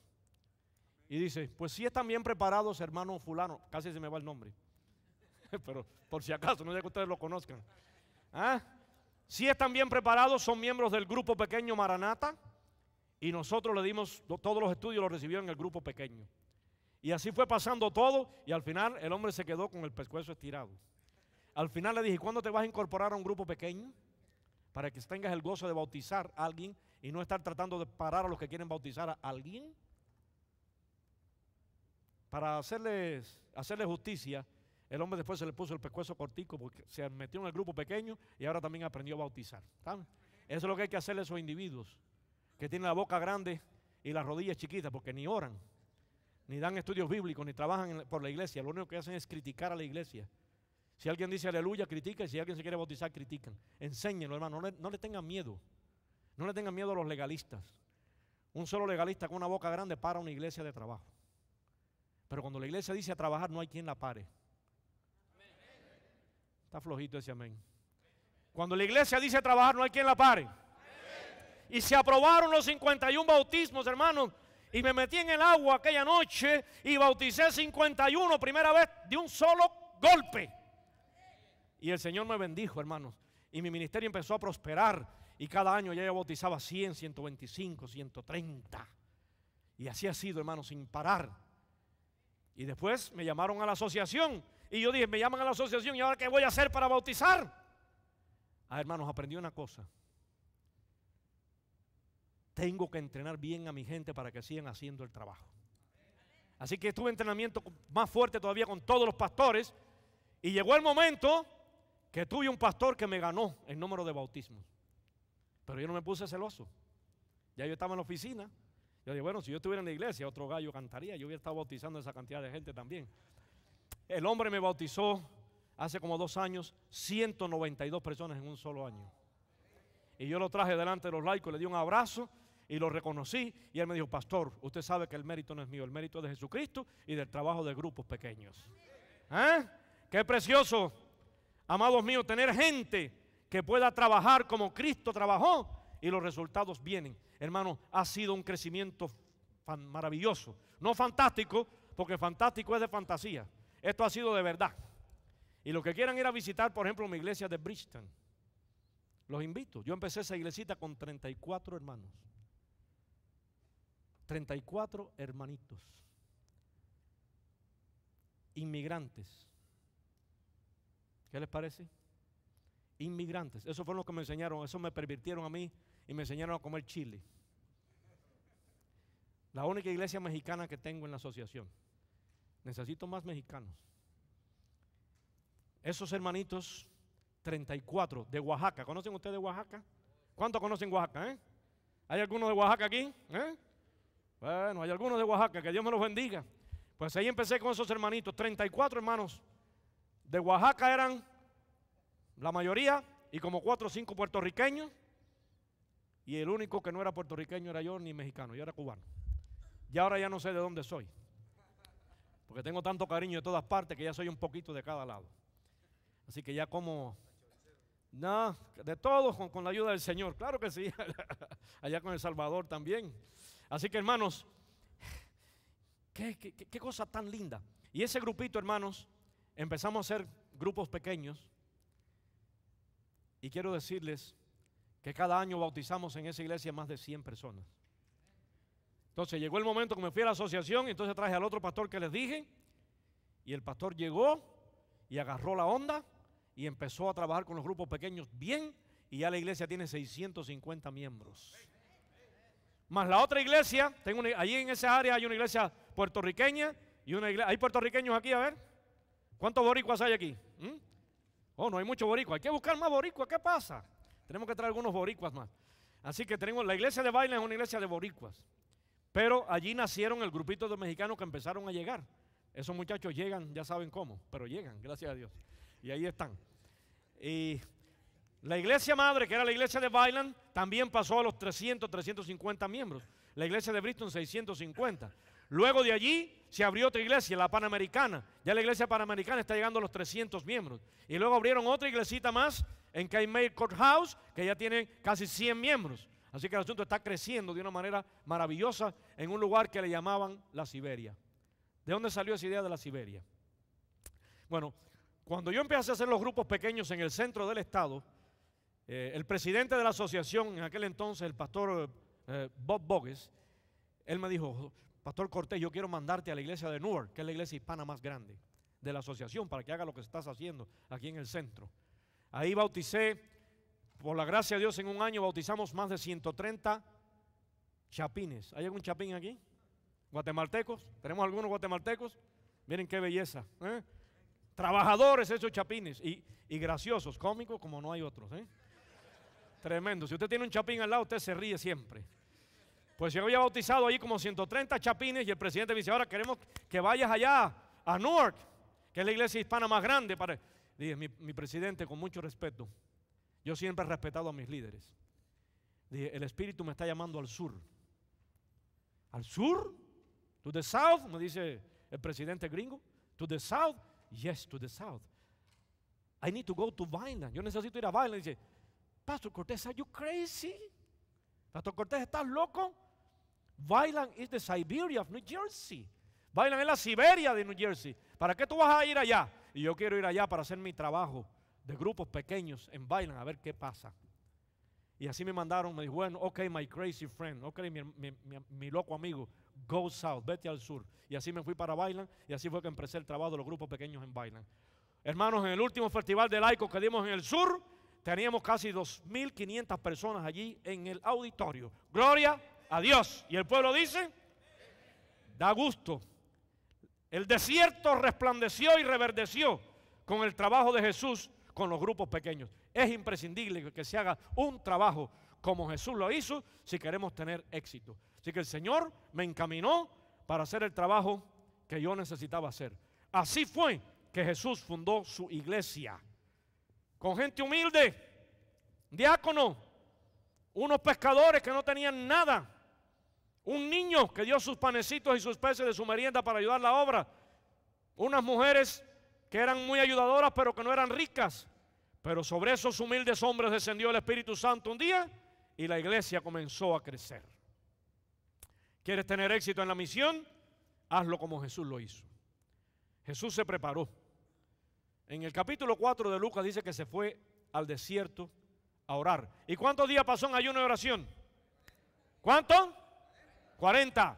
[SPEAKER 1] Y dice, pues si están bien preparados, hermano fulano. Casi se me va el nombre. (laughs) Pero por si acaso, no sé que ustedes lo conozcan. ¿Ah? Si están bien preparados, son miembros del grupo pequeño Maranata. Y nosotros le dimos todos los estudios, los recibió en el grupo pequeño. Y así fue pasando todo y al final el hombre se quedó con el pescuezo estirado. Al final le dije, ¿cuándo te vas a incorporar a un grupo pequeño? Para que tengas el gozo de bautizar a alguien y no estar tratando de parar a los que quieren bautizar a alguien. Para hacerles, hacerle justicia, el hombre después se le puso el pescuezo cortico porque se metió en el grupo pequeño y ahora también aprendió a bautizar. Eso es lo que hay que hacerle a esos individuos que tiene la boca grande y las rodillas chiquitas porque ni oran, ni dan estudios bíblicos, ni trabajan por la iglesia. Lo único que hacen es criticar a la iglesia. Si alguien dice aleluya, y Si alguien se quiere bautizar, critican. Enséñenlo, hermano. No le, tengan miedo. No le tengan miedo a los legalistas. Un solo legalista con una boca grande para una iglesia de trabajo. Pero cuando la iglesia dice a trabajar, no hay quien la pare. Está flojito ese amén. Cuando la iglesia dice a trabajar, no hay quien la pare y se aprobaron los 51 bautismos, hermanos. Y me metí en el agua aquella noche y bauticé 51, primera vez de un solo golpe. Y el Señor me bendijo, hermanos. Y mi ministerio empezó a prosperar. Y cada año ya yo bautizaba 100, 125, 130. Y así ha sido, hermanos, sin parar. Y después me llamaron a la asociación. Y yo dije, me llaman a la asociación y ahora qué voy a hacer para bautizar. Ah, hermanos, aprendí una cosa tengo que entrenar bien a mi gente para que sigan haciendo el trabajo. Así que tuve entrenamiento más fuerte todavía con todos los pastores. Y llegó el momento que tuve un pastor que me ganó el número de bautismos. Pero yo no me puse celoso. Ya yo estaba en la oficina. Yo dije, bueno, si yo estuviera en la iglesia, otro gallo cantaría. Yo hubiera estado bautizando esa cantidad de gente también. El hombre me bautizó hace como dos años 192 personas en un solo año. Y yo lo traje delante de los laicos, le di un abrazo y lo reconocí y él me dijo, pastor, usted sabe que el mérito no es mío, el mérito es de Jesucristo y del trabajo de grupos pequeños. ¿Eh? Qué precioso, amados míos, tener gente que pueda trabajar como Cristo trabajó y los resultados vienen. Hermano, ha sido un crecimiento maravilloso, no fantástico, porque fantástico es de fantasía. Esto ha sido de verdad. Y los que quieran ir a visitar, por ejemplo, mi iglesia de Bristol, los invito. Yo empecé esa iglesita con 34 hermanos. 34 hermanitos, inmigrantes. ¿Qué les parece? Inmigrantes. Eso fue lo que me enseñaron, eso me pervirtieron a mí y me enseñaron a comer chile. La única iglesia mexicana que tengo en la asociación. Necesito más mexicanos. Esos hermanitos, 34 de Oaxaca. ¿Conocen ustedes de Oaxaca? ¿Cuántos conocen Oaxaca? Eh? ¿Hay algunos de Oaxaca aquí? ¿Eh? Bueno, hay algunos de Oaxaca, que Dios me los bendiga. Pues ahí empecé con esos hermanitos, 34 hermanos. De Oaxaca eran la mayoría y como 4 o 5 puertorriqueños. Y el único que no era puertorriqueño era yo, ni mexicano, yo era cubano. Y ahora ya no sé de dónde soy. Porque tengo tanto cariño de todas partes que ya soy un poquito de cada lado. Así que ya como... de todo con, con la ayuda del Señor. Claro que sí. (laughs) Allá con El Salvador también. Así que hermanos, qué, cosa tan linda. Y ese grupito, hermanos, empezamos a hacer grupos pequeños. Y quiero decirles que cada año bautizamos en esa iglesia más de 100 personas. Entonces llegó el momento que me fui a la asociación, entonces traje al otro pastor que les dije, y el pastor llegó y agarró la onda y empezó a trabajar con los grupos pequeños bien, y ya la iglesia tiene 650 miembros. Más la otra iglesia, tengo allí en esa área hay una iglesia puertorriqueña y una iglesia, ¿hay puertorriqueños aquí? A ver, ¿cuántos boricuas hay aquí? ¿Mm? Oh, no hay muchos boricuas, hay que buscar más boricuas, ¿qué pasa? Tenemos que traer algunos boricuas más. Así que tenemos, la iglesia de baile es una iglesia de boricuas, pero allí nacieron el grupito de mexicanos que empezaron a llegar. Esos muchachos llegan, ya saben cómo, pero llegan, gracias a Dios. Y ahí están. Y la iglesia madre, que era la iglesia de Byland, también pasó a los 300, 350 miembros. La iglesia de Bristol, 650. Luego de allí se abrió otra iglesia, la Panamericana. Ya la iglesia Panamericana está llegando a los 300 miembros. Y luego abrieron otra iglesita más en Court Courthouse, que ya tiene casi 100 miembros. Así que el asunto está creciendo de una manera maravillosa en un lugar que le llamaban la Siberia. ¿De dónde salió esa idea de la Siberia? Bueno, cuando yo empecé a hacer los grupos pequeños en el centro del estado, eh, el presidente de la asociación en aquel entonces, el pastor eh, eh, Bob Bogues, él me dijo, Pastor Cortés, yo quiero mandarte a la iglesia de Newark, que es la iglesia hispana más grande de la asociación, para que haga lo que estás haciendo aquí en el centro. Ahí bauticé, por la gracia de Dios, en un año bautizamos más de 130 chapines. ¿Hay algún chapín aquí? ¿Guatemaltecos? ¿Tenemos algunos guatemaltecos? Miren qué belleza. Trabajadores esos chapines y, y graciosos, cómicos como no hay otros. ¿eh? Tremendo. Si usted tiene un chapín al lado, usted se ríe siempre. Pues yo había bautizado ahí como 130 chapines y el presidente me dice, ahora queremos que vayas allá, a Newark, que es la iglesia hispana más grande. Para... Dije, mi, presidente, con mucho respeto, yo siempre he respetado a mis líderes. Dije, el espíritu me está llamando al sur. ¿Al sur? ¿To the south? Me dice el presidente gringo. ¿To the south? Yes, to the south. I need to go to Vineland. Yo necesito ir a Vineland. Dice, Pastor Cortés, crazy? Pastor Cortés, ¿estás loco? Bailan es de Siberia of New Jersey. Bailan es la Siberia de New Jersey. ¿Para qué tú vas a ir allá? Y yo quiero ir allá para hacer mi trabajo de grupos pequeños en Bailan, a ver qué pasa. Y así me mandaron, me dijo, bueno, ok, my crazy friend, ok, mi, mi, loco amigo, go south, vete al sur. Y así me fui para Bailan y así fue que empecé el trabajo de los grupos pequeños en Bailan. Hermanos, en el último festival de laicos que dimos en el sur, Teníamos casi 2.500 personas allí en el auditorio. Gloria a Dios. Y el pueblo dice, da gusto. El desierto resplandeció y reverdeció con el trabajo de Jesús con los grupos pequeños. Es imprescindible que se haga un trabajo como Jesús lo hizo si queremos tener éxito. Así que el Señor me encaminó para hacer el trabajo que yo necesitaba hacer. Así fue que Jesús fundó su iglesia con gente humilde, diácono, unos pescadores que no tenían nada, un niño que dio sus panecitos y sus peces de su merienda para ayudar la obra, unas mujeres que eran muy ayudadoras pero que no eran ricas, pero sobre esos humildes hombres descendió el Espíritu Santo un día y la iglesia comenzó a crecer. ¿Quieres tener éxito en la misión? Hazlo como Jesús lo hizo. Jesús se preparó. En el capítulo 4 de Lucas dice que se fue al desierto a orar. ¿Y cuántos días pasó en ayuno y oración? ¿Cuánto? 40.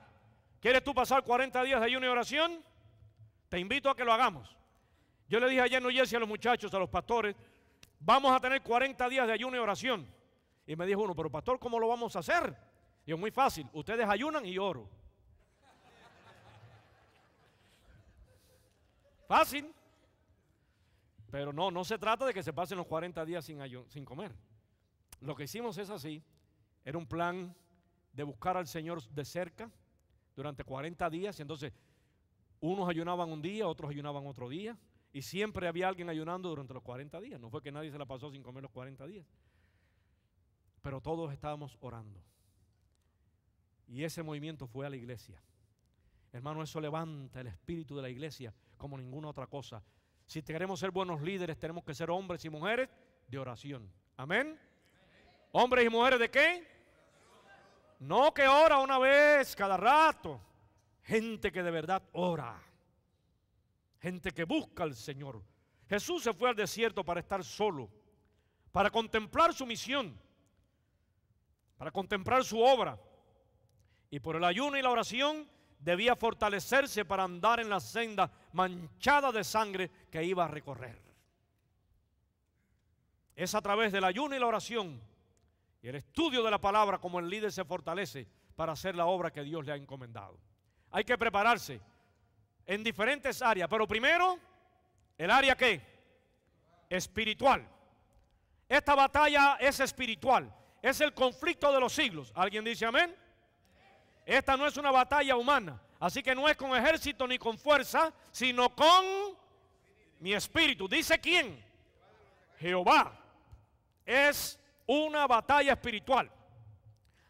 [SPEAKER 1] ¿Quieres tú pasar 40 días de ayuno y oración? Te invito a que lo hagamos. Yo le dije ayer en a los muchachos, a los pastores, vamos a tener 40 días de ayuno y oración. Y me dijo uno, pero pastor, ¿cómo lo vamos a hacer? Y es muy fácil, ustedes ayunan y oro. Fácil. Pero no, no se trata de que se pasen los 40 días sin, comer. Lo que hicimos es así. Era un plan de buscar al Señor de cerca durante 40 días. Y entonces, unos ayunaban un día, otros ayunaban otro día. Y siempre había alguien ayunando durante los 40 días. No fue que nadie se la pasó sin comer los 40 días. Pero todos estábamos orando. Y ese movimiento fue a la iglesia. Hermano, eso levanta el espíritu de la iglesia como ninguna otra cosa. Si queremos ser buenos líderes, tenemos que ser hombres y mujeres de oración. Amén. Hombres y mujeres de qué? No que ora una vez cada rato. Gente que de verdad ora. Gente que busca al Señor. Jesús se fue al desierto para estar solo, para contemplar su misión, para contemplar su obra. Y por el ayuno y la oración debía fortalecerse para andar en la senda manchada de sangre que iba a recorrer. Es a través del ayuno y la oración y el estudio de la palabra como el líder se fortalece para hacer la obra que Dios le ha encomendado. Hay que prepararse en diferentes áreas, pero primero, el área que espiritual. Esta batalla es espiritual, es el conflicto de los siglos. ¿Alguien dice amén? Esta no es una batalla humana. Así que no es con ejército ni con fuerza, sino con mi espíritu. Dice quién? Jehová. Es una batalla espiritual.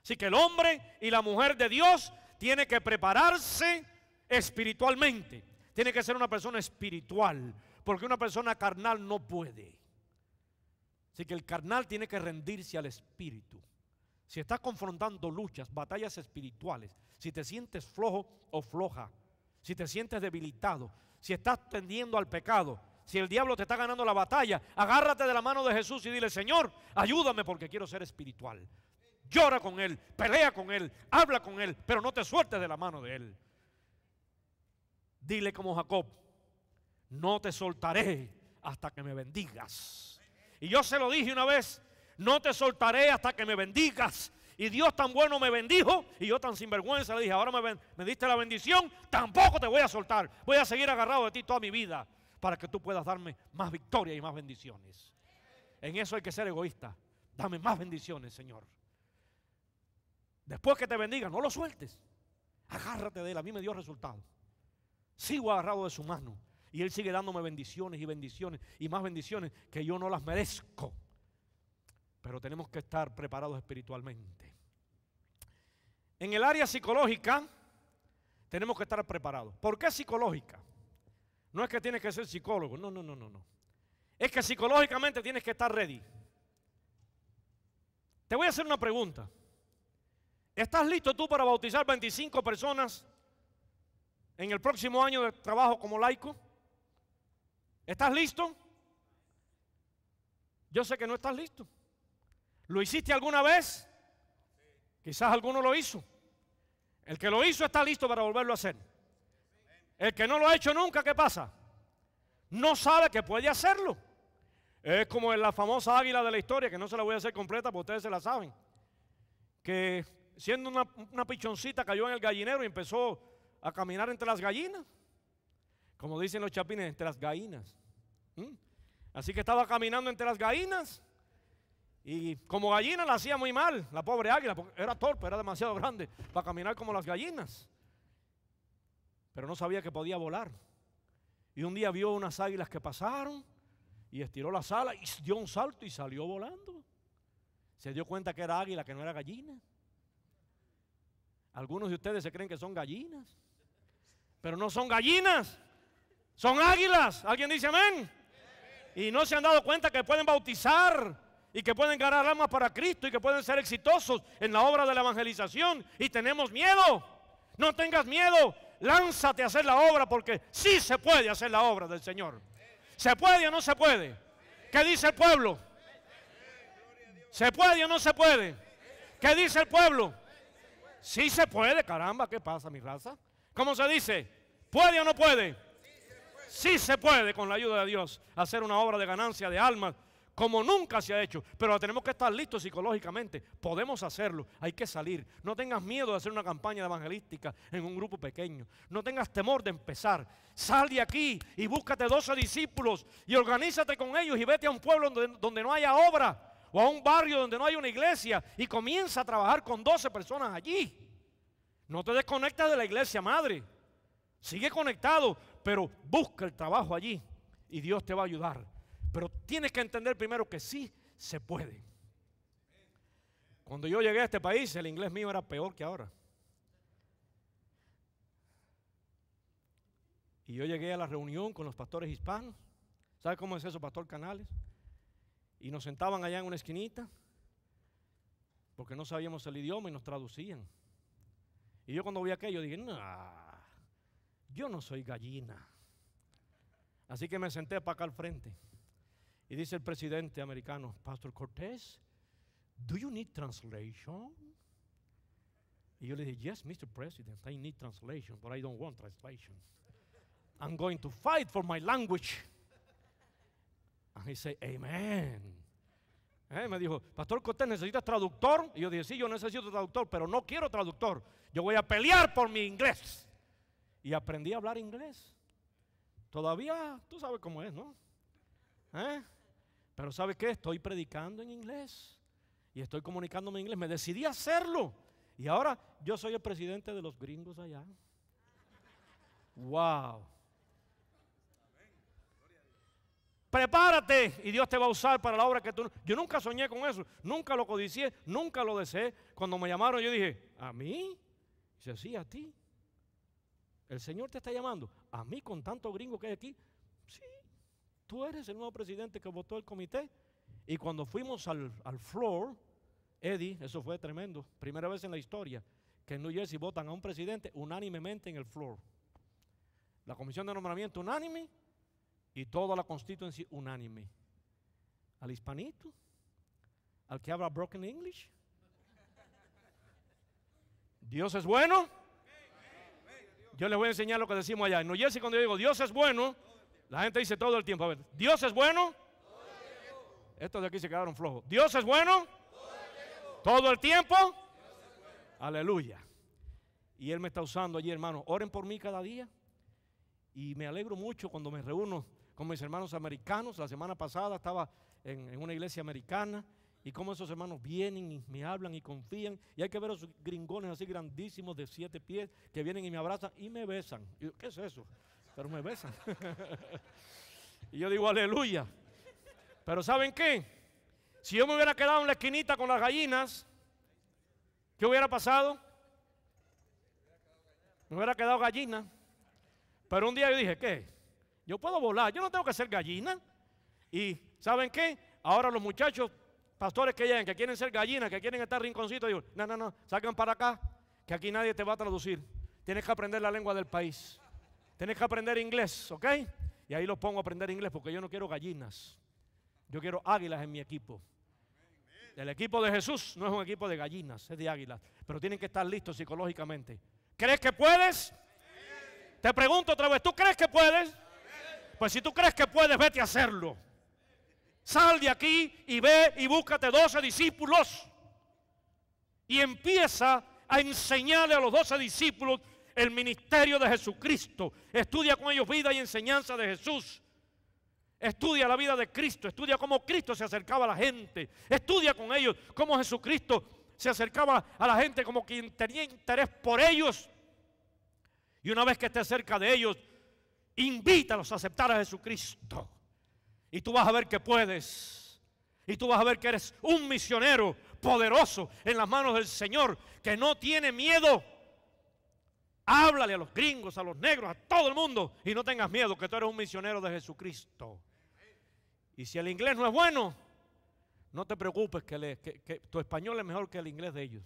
[SPEAKER 1] Así que el hombre y la mujer de Dios tiene que prepararse espiritualmente. Tiene que ser una persona espiritual, porque una persona carnal no puede. Así que el carnal tiene que rendirse al espíritu si estás confrontando luchas, batallas espirituales, si te sientes flojo o floja, si te sientes debilitado, si estás tendiendo al pecado, si el diablo te está ganando la batalla, agárrate de la mano de Jesús y dile, Señor, ayúdame porque quiero ser espiritual. Llora con Él, pelea con Él, habla con Él, pero no te sueltes de la mano de Él. Dile como Jacob, no te soltaré hasta que me bendigas. Y yo se lo dije una vez no te soltaré hasta que me bendigas. Y Dios tan bueno me bendijo y yo tan sinvergüenza le dije, ahora me, me diste la bendición, tampoco te voy a soltar. Voy a seguir agarrado de ti toda mi vida para que tú puedas darme más victoria y más bendiciones. En eso hay que ser egoísta. Dame más bendiciones, Señor. Después que te bendiga, no lo sueltes. Agárrate de él. A mí me dio resultado. Sigo agarrado de su mano. Y él sigue dándome bendiciones y bendiciones y más bendiciones que yo no las merezco pero tenemos que estar preparados espiritualmente. En el área psicológica, tenemos que estar preparados. ¿Por qué psicológica? No es que tienes que ser psicólogo, no, no, no, no, Es que psicológicamente tienes que estar ready. Te voy a hacer una pregunta. ¿Estás listo tú para bautizar 25 personas en el próximo año de trabajo como laico? ¿Estás listo? Yo sé que no estás listo. ¿Lo hiciste alguna vez? Quizás alguno lo hizo. El que lo hizo está listo para volverlo a hacer. El que no lo ha hecho nunca, ¿qué pasa? No sabe que puede hacerlo. Es como en la famosa águila de la historia, que no se la voy a hacer completa, Pero ustedes se la saben. Que siendo una, pichoncita cayó en el gallinero y empezó a caminar entre las gallinas. Como dicen los chapines, entre las gallinas. ¿Mm? Así que estaba caminando entre las gallinas y como gallina la hacía muy mal, la pobre águila, porque era torpe, era demasiado grande para caminar como las gallinas. Pero no sabía que podía volar. Y un día vio unas águilas que pasaron y estiró las alas y dio un salto y salió volando. Se dio cuenta que era águila, que no era gallina. Algunos de ustedes se creen que son gallinas, pero no son gallinas, son águilas. ¿Alguien dice amén? Y no se han dado cuenta que pueden bautizar y que pueden ganar almas para Cristo y que pueden ser exitosos en la obra de la evangelización y tenemos miedo. No tengas miedo, lánzate a hacer la obra porque sí se puede hacer la obra del Señor. ¿Se puede o no se puede? ¿Qué dice el pueblo? ¿Se puede o no se puede? ¿Qué dice el pueblo? Sí se puede, caramba, ¿qué pasa mi raza? ¿Cómo se dice? ¿Puede o no puede? Sí se puede con la ayuda de Dios hacer una obra de ganancia de almas como nunca se ha hecho, pero tenemos que estar listos psicológicamente. Podemos hacerlo, hay que salir. No tengas miedo de hacer una campaña evangelística en un grupo pequeño. No tengas temor de empezar. Sal de aquí y búscate 12 discípulos y organízate con ellos y vete a un pueblo donde, no haya obra o a un barrio donde no hay una iglesia y comienza a trabajar con 12 personas allí. No te desconectes de la iglesia madre. Sigue conectado, pero busca el trabajo allí y Dios te va a ayudar. Pero tienes que entender primero que sí se puede. Cuando yo llegué a este país, el inglés mío era peor que ahora. Y yo llegué a la reunión con los pastores hispanos. ¿sabes cómo es eso, Pastor Canales? Y nos sentaban allá en una esquinita porque no sabíamos el idioma y nos traducían. Y yo cuando vi aquello dije, no, yo no soy gallina. Así que me senté para acá al frente. Y dice el presidente americano, Pastor Cortés, ¿do you need translation? Y yo le dije, yes, Mr. President, I need translation, but I don't want translation. I'm going to fight for my language. And he said, amen. Eh, me dijo, Pastor Cortés, ¿necesitas traductor? Y yo dije, sí, yo necesito traductor, pero no quiero traductor. Yo voy a pelear por mi inglés. Y aprendí a hablar inglés. Todavía, tú sabes cómo es, ¿no? ¿Eh? Pero ¿sabe qué? Estoy predicando en inglés y estoy comunicándome en inglés. Me decidí hacerlo. Y ahora yo soy el presidente de los gringos allá. Wow. Prepárate y Dios te va a usar para la obra que tú... Yo nunca soñé con eso, nunca lo codicié, nunca lo deseé. Cuando me llamaron yo dije, ¿a mí? Dice, sí, a ti. El Señor te está llamando. ¿A mí con tanto gringo que hay aquí? Sí tú eres el nuevo presidente que votó el comité. Y cuando fuimos al, al floor, Eddie, eso fue tremendo, primera vez en la historia, que en New Jersey votan a un presidente unánimemente en el floor. La comisión de nombramiento unánime y toda la constituencia unánime. Al hispanito, al que habla broken English. Dios es bueno. Yo les voy a enseñar lo que decimos allá. En New Jersey cuando yo digo Dios es bueno, la gente dice todo el tiempo, a ver, Dios es bueno. Estos de aquí se quedaron flojos. Dios es bueno. Todo el tiempo. Aleluya. Y Él me está usando allí, hermano. Oren por mí cada día. Y me alegro mucho cuando me reúno con mis hermanos americanos. La semana pasada estaba en, una iglesia americana y cómo esos hermanos vienen y me hablan y confían. Y hay que ver a esos gringones así grandísimos de siete pies que vienen y me abrazan y me besan. ¿Qué es eso? pero me besan. (laughs) y yo digo, aleluya. Pero ¿saben qué? Si yo me hubiera quedado en la esquinita con las gallinas, ¿qué hubiera pasado? Me hubiera quedado gallina. Pero un día yo dije, ¿qué? Yo puedo volar, yo no tengo que ser gallina. Y ¿saben qué? Ahora los muchachos pastores que llegan, que quieren ser gallinas, que quieren estar rinconcitos, digo, no, no, no, saquen para acá, que aquí nadie te va a traducir. Tienes que aprender la lengua del país. Tienes que aprender inglés, ¿ok? Y ahí lo pongo a aprender inglés porque yo no quiero gallinas. Yo quiero águilas en mi equipo. El equipo de Jesús no es un equipo de gallinas, es de águilas. Pero tienen que estar listos psicológicamente. ¿Crees que puedes? Te pregunto otra vez, ¿tú crees que puedes? Pues si tú crees que puedes, vete a hacerlo. Sal de aquí y ve y búscate 12 discípulos. Y empieza a enseñarle a los 12 discípulos el ministerio de Jesucristo. Estudia con ellos vida y enseñanza de Jesús. Estudia la vida de Cristo. Estudia cómo Cristo se acercaba a la gente. Estudia con ellos cómo Jesucristo se acercaba a la gente como quien tenía interés por ellos. Y una vez que esté cerca de ellos, invítalos a aceptar a Jesucristo. Y tú vas a ver que puedes. Y tú vas a ver que eres un misionero poderoso en las manos del Señor que no tiene miedo. Háblale a los gringos, a los negros, a todo el mundo y no tengas miedo que tú eres un misionero de Jesucristo. Y si el inglés no es bueno, no te preocupes que, tu español es mejor que el inglés de ellos.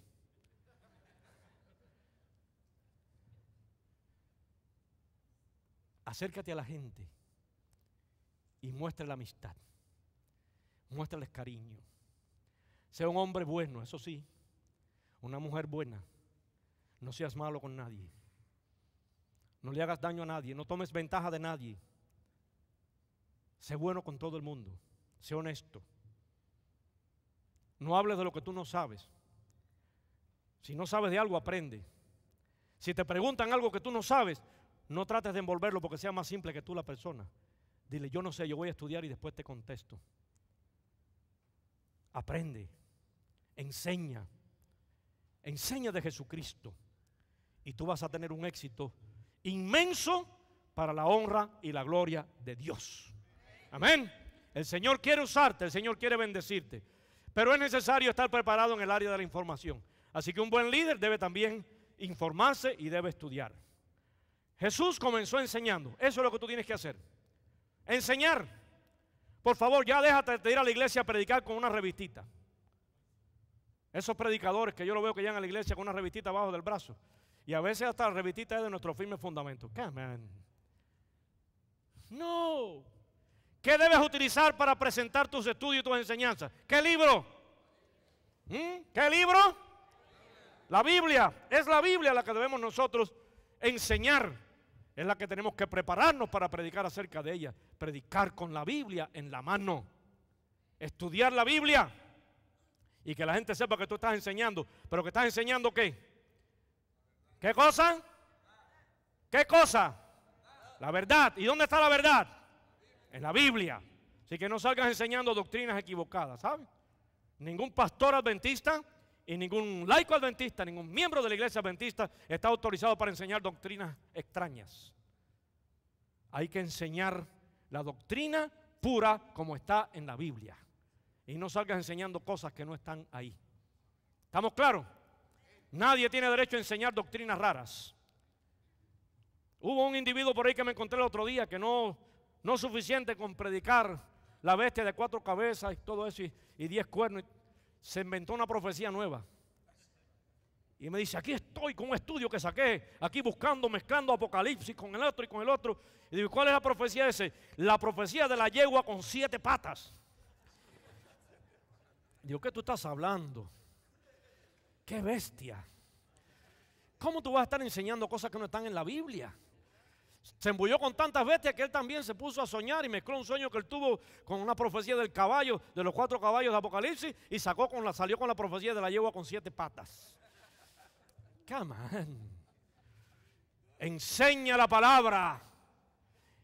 [SPEAKER 1] Acércate a la gente y muestra la amistad. Muéstrales cariño. Sea un hombre bueno, eso sí. Una mujer buena. No seas malo con nadie. No le hagas daño a nadie, no tomes ventaja de nadie. Sé bueno con todo el mundo, sé honesto. No hables de lo que tú no sabes. Si no sabes de algo, aprende. Si te preguntan algo que tú no sabes, no trates de envolverlo porque sea más simple que tú la persona. Dile, yo no sé, yo voy a estudiar y después te contesto. Aprende, enseña, enseña de Jesucristo y tú vas a tener un éxito inmenso para la honra y la gloria de Dios. Amén. El Señor quiere usarte, el Señor quiere bendecirte, pero es necesario estar preparado en el área de la información. Así que un buen líder debe también informarse y debe estudiar. Jesús comenzó enseñando. Eso es lo que tú tienes que hacer. Enseñar. Por favor, ya déjate de ir a la iglesia a predicar con una revistita. Esos predicadores que yo lo veo que llegan a la iglesia con una revistita abajo del brazo. Y a veces hasta la es de nuestro firme fundamento. ¿Qué, No. ¿Qué debes utilizar para presentar tus estudios y tus enseñanzas? ¿Qué libro? ¿Mm? ¿Qué libro? La Biblia. Es la Biblia la que debemos nosotros enseñar. Es la que tenemos que prepararnos para predicar acerca de ella. Predicar con la Biblia en la mano. Estudiar la Biblia. Y que la gente sepa que tú estás enseñando. Pero que estás enseñando qué? ¿Qué cosa? ¿Qué cosa? La verdad. ¿Y dónde está la verdad? En la Biblia. Así que no salgas enseñando doctrinas equivocadas, ¿sabes? Ningún pastor adventista y ningún laico adventista, ningún miembro de la iglesia adventista está autorizado para enseñar doctrinas extrañas. Hay que enseñar la doctrina pura como está en la Biblia. Y no salgas enseñando cosas que no están ahí. ¿Estamos claros? Nadie tiene derecho a enseñar doctrinas raras. Hubo un individuo por ahí que me encontré el otro día que no, no suficiente con predicar la bestia de cuatro cabezas y todo eso y, diez cuernos. Se inventó una profecía nueva. Y me dice, aquí estoy con un estudio que saqué, aquí buscando, mezclando Apocalipsis con el otro y con el otro. Y digo, ¿cuál es la profecía ese? La profecía de la yegua con siete patas. Digo, ¿qué tú estás hablando? ¡Qué bestia! ¿Cómo tú vas a estar enseñando cosas que no están en la Biblia? Se embulló con tantas bestias que él también se puso a soñar y mezcló un sueño que él tuvo con una profecía del caballo, de los cuatro caballos de Apocalipsis, y sacó con la, salió con la profecía de la yegua con siete patas. Come on. Enseña la palabra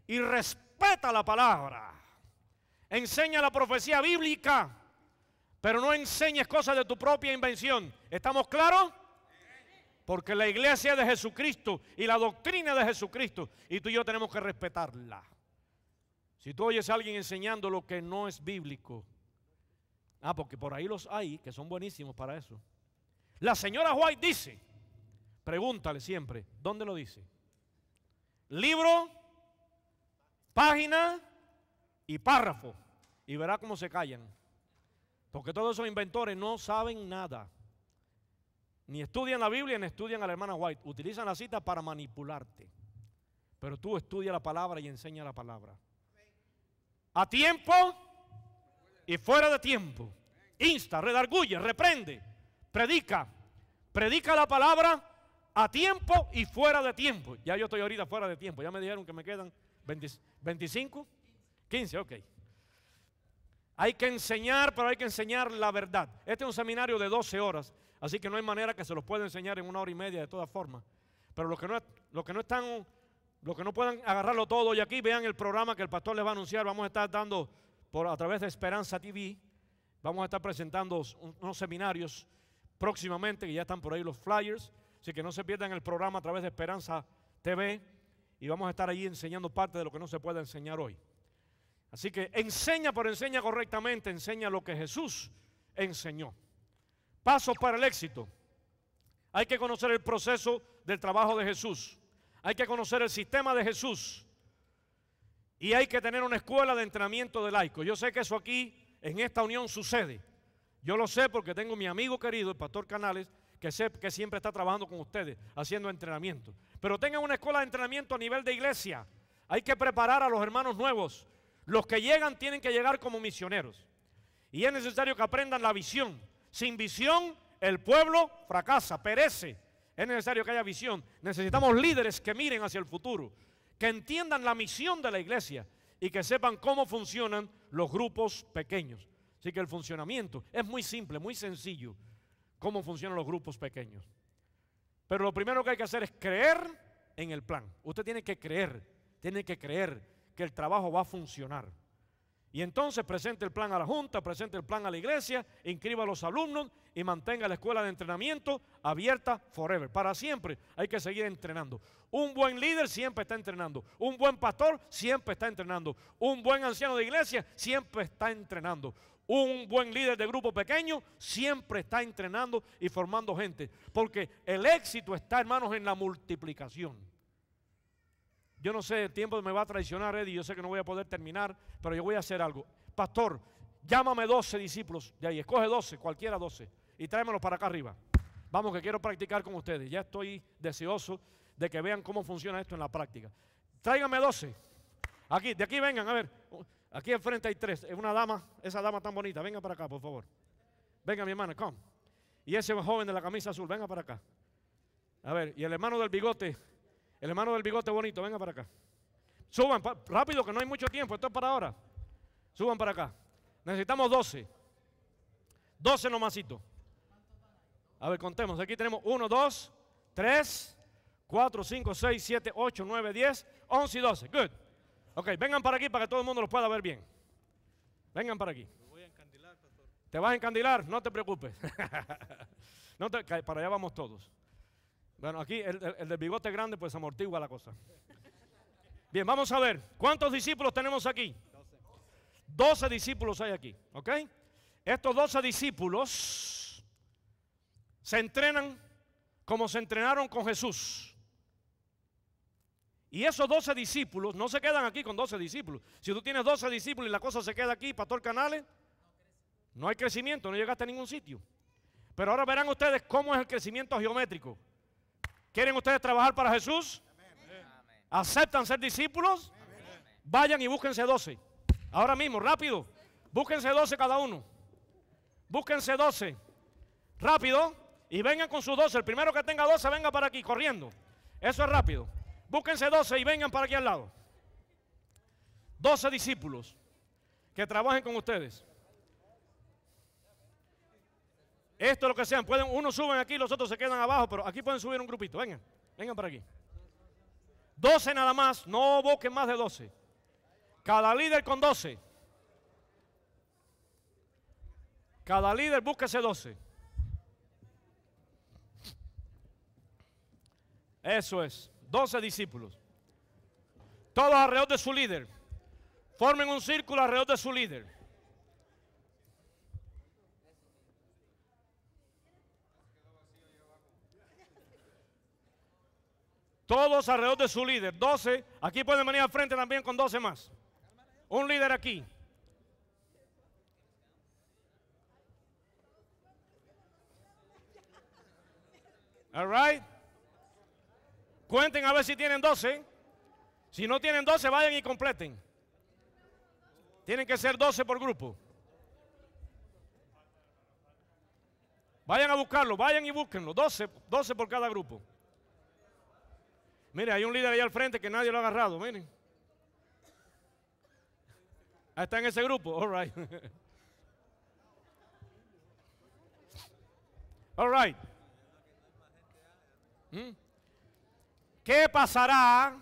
[SPEAKER 1] y respeta la palabra. Enseña la profecía bíblica pero no enseñes cosas de tu propia invención. ¿Estamos claros? Porque la iglesia de Jesucristo y la doctrina de Jesucristo, y tú y yo tenemos que respetarla. Si tú oyes a alguien enseñando lo que no es bíblico, ah, porque por ahí los hay que son buenísimos para eso. La señora White dice, pregúntale siempre, ¿dónde lo dice? Libro, página y párrafo. Y verá cómo se callan. Porque todos esos inventores no saben nada. Ni estudian la Biblia, ni estudian a la hermana White. Utilizan la cita para manipularte. Pero tú estudia la palabra y enseña la palabra. A tiempo y fuera de tiempo. Insta, redarguye, reprende, predica. Predica la palabra a tiempo y fuera de tiempo. Ya yo estoy ahorita fuera de tiempo. Ya me dijeron que me quedan 25, 15, ok. Hay que enseñar, pero hay que enseñar la verdad. Este es un seminario de 12 horas, así que no hay manera que se los pueda enseñar en una hora y media de todas formas. Pero los que no, los que no están, los que no puedan agarrarlo todo y aquí, vean el programa que el pastor les va a anunciar. Vamos a estar dando por, a través de Esperanza TV, vamos a estar presentando unos seminarios próximamente, que ya están por ahí los flyers. Así que no se pierdan el programa a través de Esperanza TV y vamos a estar allí enseñando parte de lo que no se puede enseñar hoy. Así que enseña, por enseña correctamente, enseña lo que Jesús enseñó. Paso para el éxito. Hay que conocer el proceso del trabajo de Jesús. Hay que conocer el sistema de Jesús. Y hay que tener una escuela de entrenamiento de laico. Yo sé que eso aquí, en esta unión, sucede. Yo lo sé porque tengo mi amigo querido, el pastor Canales, que sé que siempre está trabajando con ustedes, haciendo entrenamiento. Pero tengan una escuela de entrenamiento a nivel de iglesia. Hay que preparar a los hermanos nuevos. Los que llegan tienen que llegar como misioneros. Y es necesario que aprendan la visión. Sin visión, el pueblo fracasa, perece. Es necesario que haya visión. Necesitamos líderes que miren hacia el futuro, que entiendan la misión de la iglesia y que sepan cómo funcionan los grupos pequeños. Así que el funcionamiento es muy simple, muy sencillo, cómo funcionan los grupos pequeños. Pero lo primero que hay que hacer es creer en el plan. Usted tiene que creer, tiene que creer el trabajo va a funcionar. Y entonces presente el plan a la Junta, presente el plan a la iglesia, inscriba a los alumnos y mantenga la escuela de entrenamiento abierta forever. Para siempre hay que seguir entrenando. Un buen líder siempre está entrenando. Un buen pastor siempre está entrenando. Un buen anciano de iglesia siempre está entrenando. Un buen líder de grupo pequeño siempre está entrenando y formando gente. Porque el éxito está, hermanos, en la multiplicación. Yo no sé, el tiempo me va a traicionar, Eddie, yo sé que no voy a poder terminar, pero yo voy a hacer algo. Pastor, llámame 12 discípulos de ahí, escoge 12, cualquiera 12, y tráemelos para acá arriba. Vamos, que quiero practicar con ustedes. Ya estoy deseoso de que vean cómo funciona esto en la práctica. Tráiganme 12. Aquí, de aquí vengan, a ver. Aquí enfrente hay tres. Es una dama, esa dama tan bonita. Venga para acá, por favor. Venga, mi hermana, come. Y ese joven de la camisa azul, venga para acá. A ver, y el hermano del bigote, el hermano del bigote bonito, venga para acá. Suban, rápido que no hay mucho tiempo, esto es para ahora. Suban para acá. Necesitamos 12. 12 nomásito. A ver, contemos. Aquí tenemos 1, 2, 3, 4, 5, 6, 7, 8, 9, 10, 11 y 12. Good. Ok, vengan para aquí para que todo el mundo los pueda ver bien. Vengan para aquí. Te vas a encandilar, no te preocupes. (laughs) para allá vamos todos. Bueno, aquí el, el, del bigote grande pues amortigua la cosa. Bien, vamos a ver. ¿Cuántos discípulos tenemos aquí? 12 discípulos hay aquí, ¿ok? Estos 12 discípulos se entrenan como se entrenaron con Jesús. Y esos 12 discípulos no se quedan aquí con 12 discípulos. Si tú tienes 12 discípulos y la cosa se queda aquí, Pastor Canales, no hay crecimiento, no llegaste a ningún sitio. Pero ahora verán ustedes cómo es el crecimiento geométrico. ¿Quieren ustedes trabajar para Jesús? ¿Aceptan ser discípulos? Vayan y búsquense 12. Ahora mismo, rápido. Búsquense 12 cada uno. Búsquense 12. Rápido. Y vengan con sus 12. El primero que tenga 12, venga para aquí corriendo. Eso es rápido. Búsquense 12 y vengan para aquí al lado. Doce discípulos que trabajen con ustedes. Esto lo que sean. Pueden, unos suben aquí, los otros se quedan abajo, pero aquí pueden subir un grupito. Vengan, vengan para aquí. 12 nada más, no busquen más de 12. Cada líder con 12. Cada líder búsquese 12. Eso es, 12 discípulos. Todos alrededor de su líder. Formen un círculo alrededor de su líder. Todos alrededor de su líder. 12. Aquí pueden venir al frente también con 12 más. Un líder aquí. All right. Cuenten a ver si tienen 12. Si no tienen 12, vayan y completen. Tienen que ser 12 por grupo. Vayan a buscarlo, vayan y búsquenlo. 12, 12 por cada grupo. Mire, hay un líder allá al frente que nadie lo ha agarrado, miren. ¿Está en ese grupo? All right. (laughs) All right. ¿Mm? ¿Qué pasará?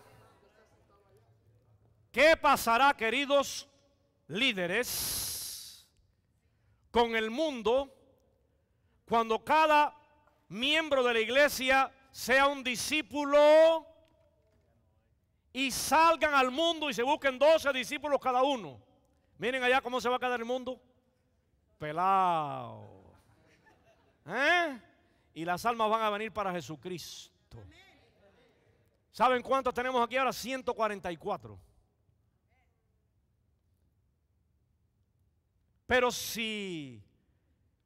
[SPEAKER 1] ¿Qué pasará, queridos líderes, con el mundo cuando cada miembro de la iglesia sea un discípulo y salgan al mundo y se busquen 12 discípulos cada uno. Miren allá cómo se va a quedar el mundo. Pelado. ¿Eh? Y las almas van a venir para Jesucristo. ¿Saben cuántos tenemos aquí ahora? 144. Pero si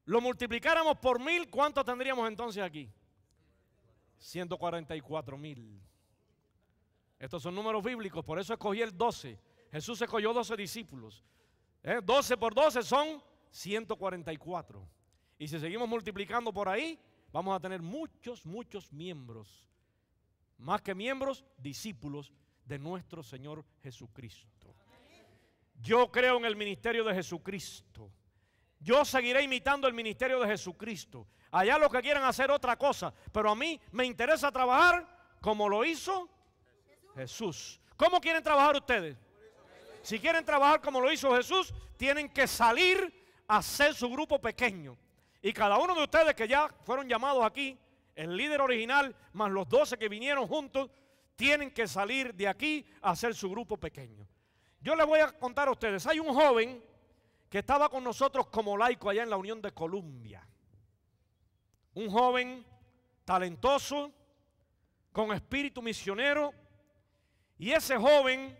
[SPEAKER 1] lo multiplicáramos por mil, ¿cuántos tendríamos entonces aquí? 144 mil. Estos son números bíblicos, por eso escogí el 12. Jesús escogió 12 discípulos. 12 eh, por 12 son 144. Y si seguimos multiplicando por ahí, vamos a tener muchos, muchos miembros. Más que miembros, discípulos de nuestro Señor Jesucristo. Yo creo en el ministerio de Jesucristo. Yo seguiré imitando el ministerio de Jesucristo. Allá los que quieran hacer otra cosa, pero a mí me interesa trabajar como lo hizo Jesús. ¿Cómo quieren trabajar ustedes? Si quieren trabajar como lo hizo Jesús, tienen que salir a hacer su grupo pequeño. Y cada uno de ustedes que ya fueron llamados aquí, el líder original, más los doce que vinieron juntos, tienen que salir de aquí a hacer su grupo pequeño. Yo les voy a contar a ustedes, hay un joven que estaba con nosotros como laico allá en la Unión de Colombia. Un joven talentoso, con espíritu misionero, y ese joven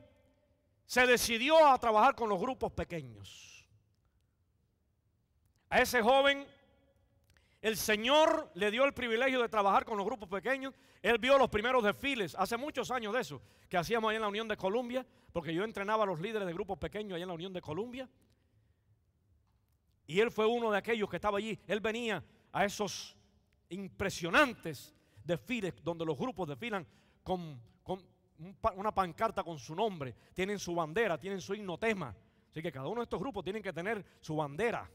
[SPEAKER 1] se decidió a trabajar con los grupos pequeños. A ese joven el Señor le dio el privilegio de trabajar con los grupos pequeños. Él vio los primeros desfiles, hace muchos años de eso, que hacíamos allá en la Unión de Colombia, porque yo entrenaba a los líderes de grupos pequeños allá en la Unión de Colombia. Y él fue uno de aquellos que estaba allí. Él venía a esos impresionantes desfiles donde los grupos desfilan con una pancarta con su nombre, tienen su bandera, tienen su himno tema Así que cada uno de estos grupos tienen que tener su bandera.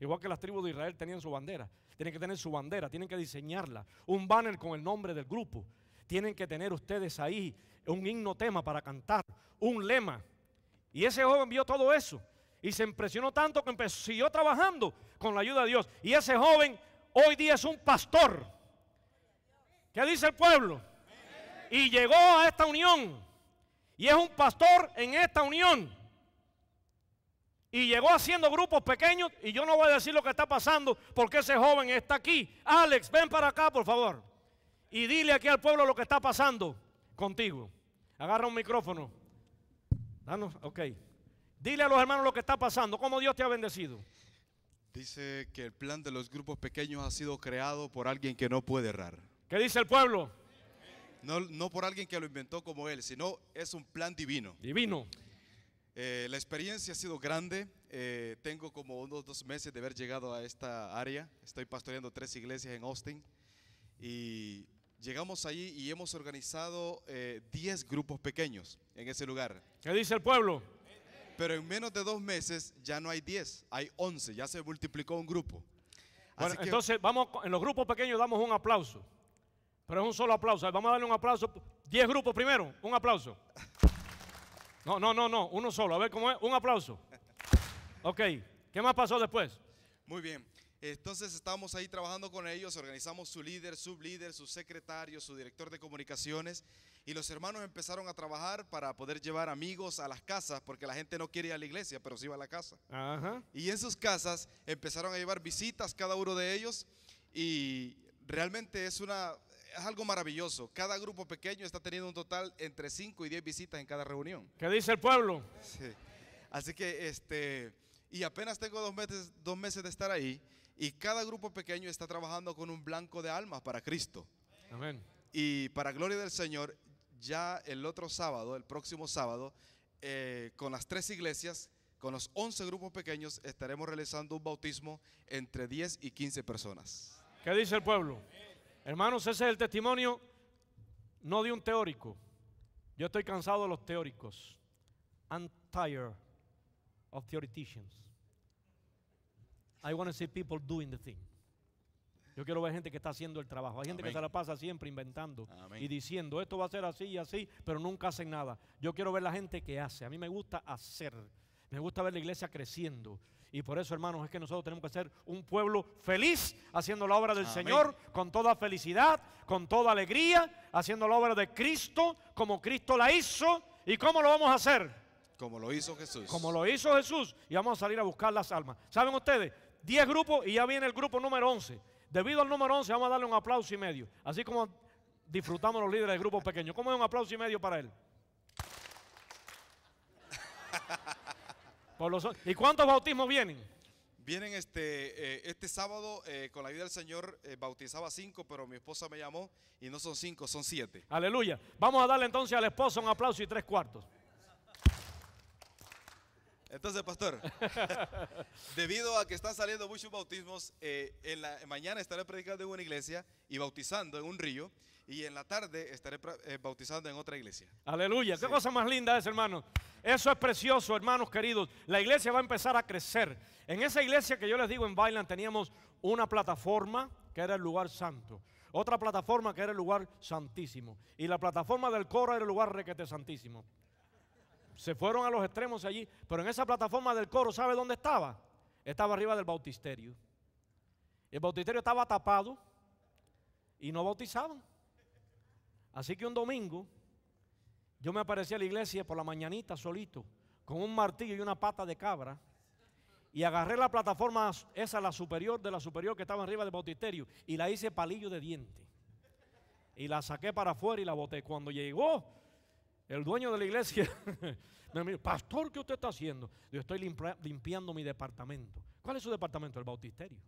[SPEAKER 1] Igual que las tribus de Israel tenían su bandera. Tienen que tener su bandera, tienen que diseñarla. Un banner con el nombre del grupo. Tienen que tener ustedes ahí un himno tema para cantar, un lema. Y ese joven vio todo eso. Y se impresionó tanto que empezó, siguió trabajando con la ayuda de Dios. Y ese joven hoy día es un pastor. ¿Qué dice el pueblo? y llegó a esta unión. Y es un pastor en esta unión. Y llegó haciendo grupos pequeños. Y yo no voy a decir lo que está pasando porque ese joven está aquí. Alex, ven para acá, por favor. Y dile aquí al pueblo lo que está pasando contigo. Agarra un micrófono. Danos, ok. Dile a los hermanos lo que está pasando, cómo Dios
[SPEAKER 2] te ha bendecido. Dice que el plan de los grupos pequeños ha sido creado por alguien que no puede errar. ¿Qué dice el pueblo? No, por alguien que lo inventó como él, sino es un plan divino. Divino. Eh, la experiencia ha sido grande. Eh, tengo como unos dos meses de haber llegado a esta área. Estoy pastoreando tres iglesias en Austin. Y llegamos allí y hemos organizado 10 eh, grupos pequeños en ese lugar. ¿Qué dice el pueblo? Pero en menos de dos meses ya no hay 10, hay 11. Ya se multiplicó un grupo. entonces vamos en los grupos pequeños
[SPEAKER 1] damos un aplauso. Pero es un solo aplauso. Vamos a darle un aplauso. Diez grupos primero. Un aplauso.
[SPEAKER 2] No, no, no, no. Uno solo. A ver cómo es. Un aplauso. Ok. ¿Qué más pasó después? Muy bien. Entonces estábamos ahí trabajando con ellos, organizamos su líder, su líder, su secretario, su director de comunicaciones y los hermanos empezaron a trabajar para poder llevar amigos a las casas porque la gente no quiere ir a la iglesia, pero sí va a la casa. Ajá. Y en sus casas empezaron a llevar visitas cada uno de ellos y realmente es una es algo maravilloso. Cada grupo pequeño está teniendo un total entre 5 y 10 visitas en cada reunión. ¿Qué
[SPEAKER 1] dice el pueblo?
[SPEAKER 2] Sí. Así que, este, y apenas tengo dos meses, dos meses de estar ahí y cada grupo pequeño está trabajando con un blanco de almas para Cristo. Amén. Y para gloria del Señor, ya el otro sábado, el próximo sábado, eh, con las tres iglesias, con los 11 grupos pequeños, estaremos realizando un bautismo entre 10 y 15 personas. ¿Qué dice el pueblo? Hermanos, ese es el testimonio no de un teórico. Yo estoy
[SPEAKER 1] cansado de los teóricos. I'm tired of theoreticians. I want to see people doing the thing. Yo quiero ver gente que está haciendo el trabajo. Hay gente que se la pasa siempre inventando y diciendo esto va a ser así y así, pero nunca hacen nada. Yo quiero ver la gente que hace. A mí me gusta hacer. Me gusta ver la iglesia creciendo. Y por eso, hermanos, es que nosotros tenemos que ser un pueblo feliz haciendo la obra del Señor con toda felicidad, con toda alegría, haciendo la obra de Cristo como Cristo la hizo. ¿Y cómo lo vamos a hacer?
[SPEAKER 2] Como lo hizo Jesús.
[SPEAKER 1] Como lo hizo Jesús. Y vamos a salir a buscar las almas. ¿Saben ustedes? 10 grupos y ya viene el grupo número 11. Debido al número 11 vamos a darle un aplauso y medio. Así como disfrutamos los líderes del grupo pequeño. ¿Cómo es un aplauso y medio para él?
[SPEAKER 2] ¿Y cuántos bautismos vienen? Vienen este, eh, este sábado, eh, con la ayuda del Señor, eh, bautizaba cinco, pero mi esposa me llamó y no son cinco, son siete. Aleluya. Vamos a darle entonces al esposo un aplauso y tres cuartos. Entonces, pastor, (laughs) debido a que están saliendo muchos bautismos, en mañana estaré predicando en una iglesia y bautizando en un río y en la tarde estaré eh, bautizando en otra iglesia.
[SPEAKER 1] Aleluya, qué cosa más linda es, hermano. Eso es precioso, hermanos queridos. La iglesia va a empezar a crecer. En esa iglesia que yo les digo en Bailan teníamos una plataforma que era el lugar santo. Otra plataforma que era el lugar santísimo. Y la plataforma del coro era el lugar requete santísimo. Se fueron a los extremos allí. Pero en esa plataforma del coro, ¿sabe dónde estaba? Estaba arriba del bautisterio. El bautisterio estaba tapado y no bautizaban. Así que un domingo yo me aparecí a la iglesia por la mañanita solito, con un martillo y una pata de cabra, y agarré la plataforma, esa la superior de la superior que estaba arriba del bautisterio, y la hice palillo de diente. Y la saqué para afuera y la boté. Cuando llegó el dueño de la iglesia, (laughs) me dijo, pastor, ¿qué usted está haciendo? Yo estoy limpiando mi departamento. ¿Cuál es su departamento? El bautisterio.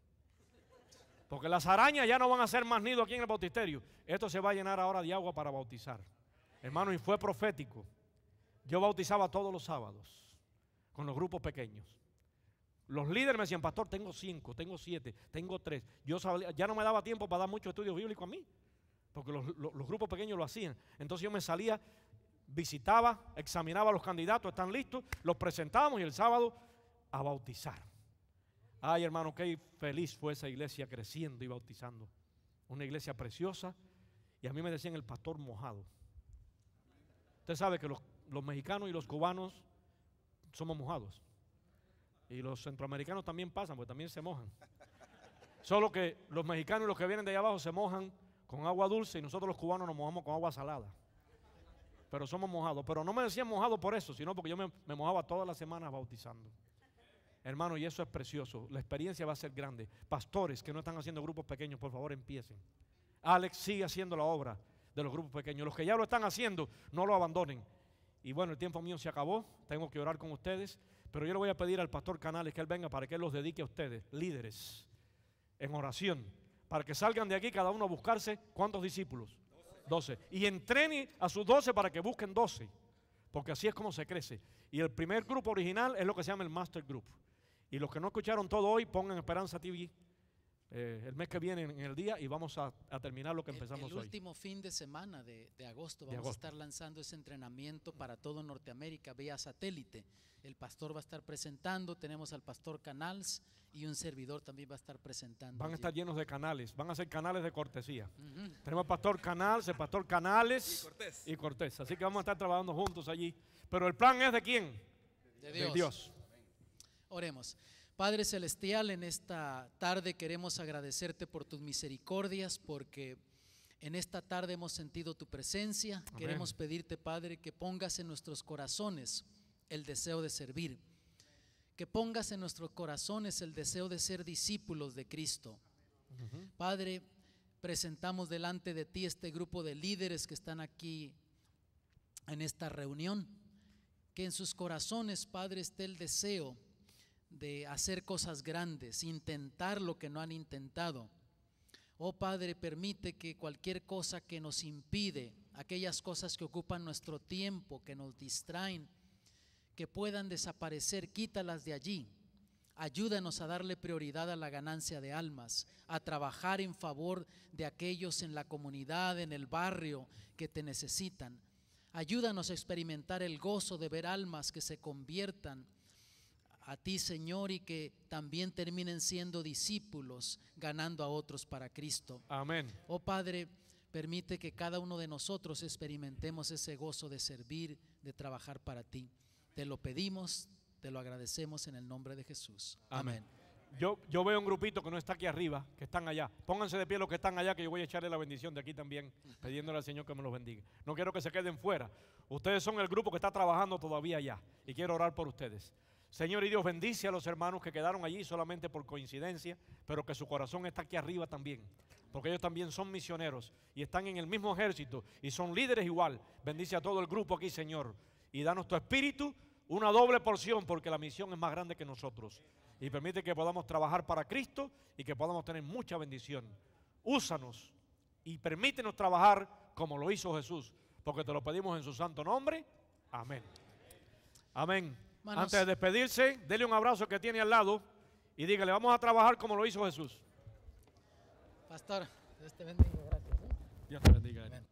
[SPEAKER 1] Porque las arañas ya no van a hacer más nido aquí en el bautisterio. Esto se va a llenar ahora de agua para bautizar. Hermano, y fue profético. Yo bautizaba todos los sábados con los grupos pequeños. Los líderes me decían, pastor, tengo cinco, tengo siete, tengo tres. Yo ya no me daba tiempo para dar mucho estudio bíblico a mí, porque los, los grupos pequeños lo hacían. Entonces yo me salía, visitaba, examinaba a los candidatos, están listos, los presentábamos y el sábado a bautizar. Ay, hermano, qué feliz fue esa iglesia creciendo y bautizando. Una iglesia preciosa. Y a mí me decían el pastor mojado. Usted sabe que los, mexicanos y los cubanos somos mojados. Y los centroamericanos también pasan, porque también se mojan. Solo que los mexicanos y los que vienen de allá abajo se mojan con agua dulce y nosotros los cubanos nos mojamos con agua salada. Pero somos mojados. Pero no me decían mojado por eso, sino porque yo me, me mojaba todas las semanas bautizando. Hermano, y eso es precioso. La experiencia va a ser grande. Pastores que no están haciendo grupos pequeños, por favor, empiecen. Alex sigue haciendo la obra de los grupos pequeños. Los que ya lo están haciendo, no lo abandonen. Y bueno, el tiempo mío se acabó. Tengo que orar con ustedes. Pero yo le voy a pedir al pastor Canales que él venga para que él los dedique a ustedes, líderes, en oración. Para que salgan de aquí cada uno a buscarse cuántos discípulos. 12. Y entrene a sus 12 para que busquen 12. Porque así es como se crece. Y el primer grupo original es lo que se llama el Master Group. Y los que no escucharon todo hoy, pongan Esperanza TV eh, el mes que viene en el día y vamos a, terminar lo que empezamos hoy. El último
[SPEAKER 3] fin de semana de, agosto vamos a estar lanzando ese entrenamiento para todo Norteamérica vía satélite. El pastor va a estar presentando, tenemos al pastor Canals y un servidor también va a estar presentando. Van a estar llenos
[SPEAKER 1] de canales, van a ser canales de cortesía. Tenemos al pastor Canals, el pastor Canales y Cortés. Así que vamos a estar trabajando juntos allí. Pero el plan es de quién?
[SPEAKER 3] De Dios. Oremos. Padre Celestial, en esta tarde queremos agradecerte por tus misericordias, porque en esta tarde hemos sentido tu presencia. Queremos pedirte, Padre, que pongas en nuestros corazones el deseo de servir. Que pongas en nuestros corazones el deseo de ser discípulos de Cristo. Padre, presentamos delante de ti este grupo de líderes que están aquí en esta reunión. Que en sus corazones, Padre, esté el deseo de hacer cosas grandes, intentar lo que no han intentado. Oh Padre, permite que cualquier cosa que nos impide, aquellas cosas que ocupan nuestro tiempo, que nos distraen, que puedan desaparecer, quítalas de allí. Ayúdanos a darle prioridad a la ganancia de almas, a trabajar en favor de aquellos en la comunidad, en el barrio, que te necesitan. Ayúdanos a experimentar el gozo de ver almas que se conviertan a ti, Señor, y que también terminen siendo discípulos, ganando a otros para Cristo. Amén. Oh Padre, permite que cada uno de nosotros experimentemos ese gozo de servir, de trabajar para ti. Te lo pedimos, te lo agradecemos en el nombre de Jesús. Amén. Yo, yo veo un grupito que no está aquí arriba, que están allá. Pónganse de pie los que están allá, que yo voy
[SPEAKER 1] a echarle la bendición de aquí también, pidiéndole al Señor que me los bendiga. No quiero que se queden fuera. Ustedes son el grupo que está trabajando todavía allá y quiero orar por ustedes. Señor y Dios, bendice a los hermanos que quedaron allí solamente por coincidencia, pero que su corazón está aquí arriba también, porque ellos también son misioneros y están en el mismo ejército y son líderes igual. Bendice a todo el grupo aquí, Señor, y danos tu espíritu, una doble porción, porque la misión es más grande que nosotros. Y permite que podamos trabajar para Cristo y que podamos tener mucha bendición. Úsanos y permítenos trabajar como lo hizo Jesús, porque te lo pedimos en su santo nombre. Amén. Amén. Antes de despedirse, dele un abrazo que tiene al lado y dígale, vamos a trabajar como lo hizo Jesús.
[SPEAKER 3] Pastor, Dios te bendiga, gracias. ¿eh? Dios te bendiga.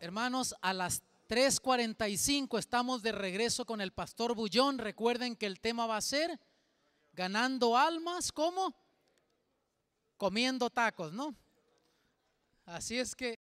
[SPEAKER 3] Hermanos, a las 3.45 estamos de regreso con el pastor Bullón. Recuerden que el tema va a ser ganando almas, ¿cómo? Comiendo tacos, ¿no? Así es que...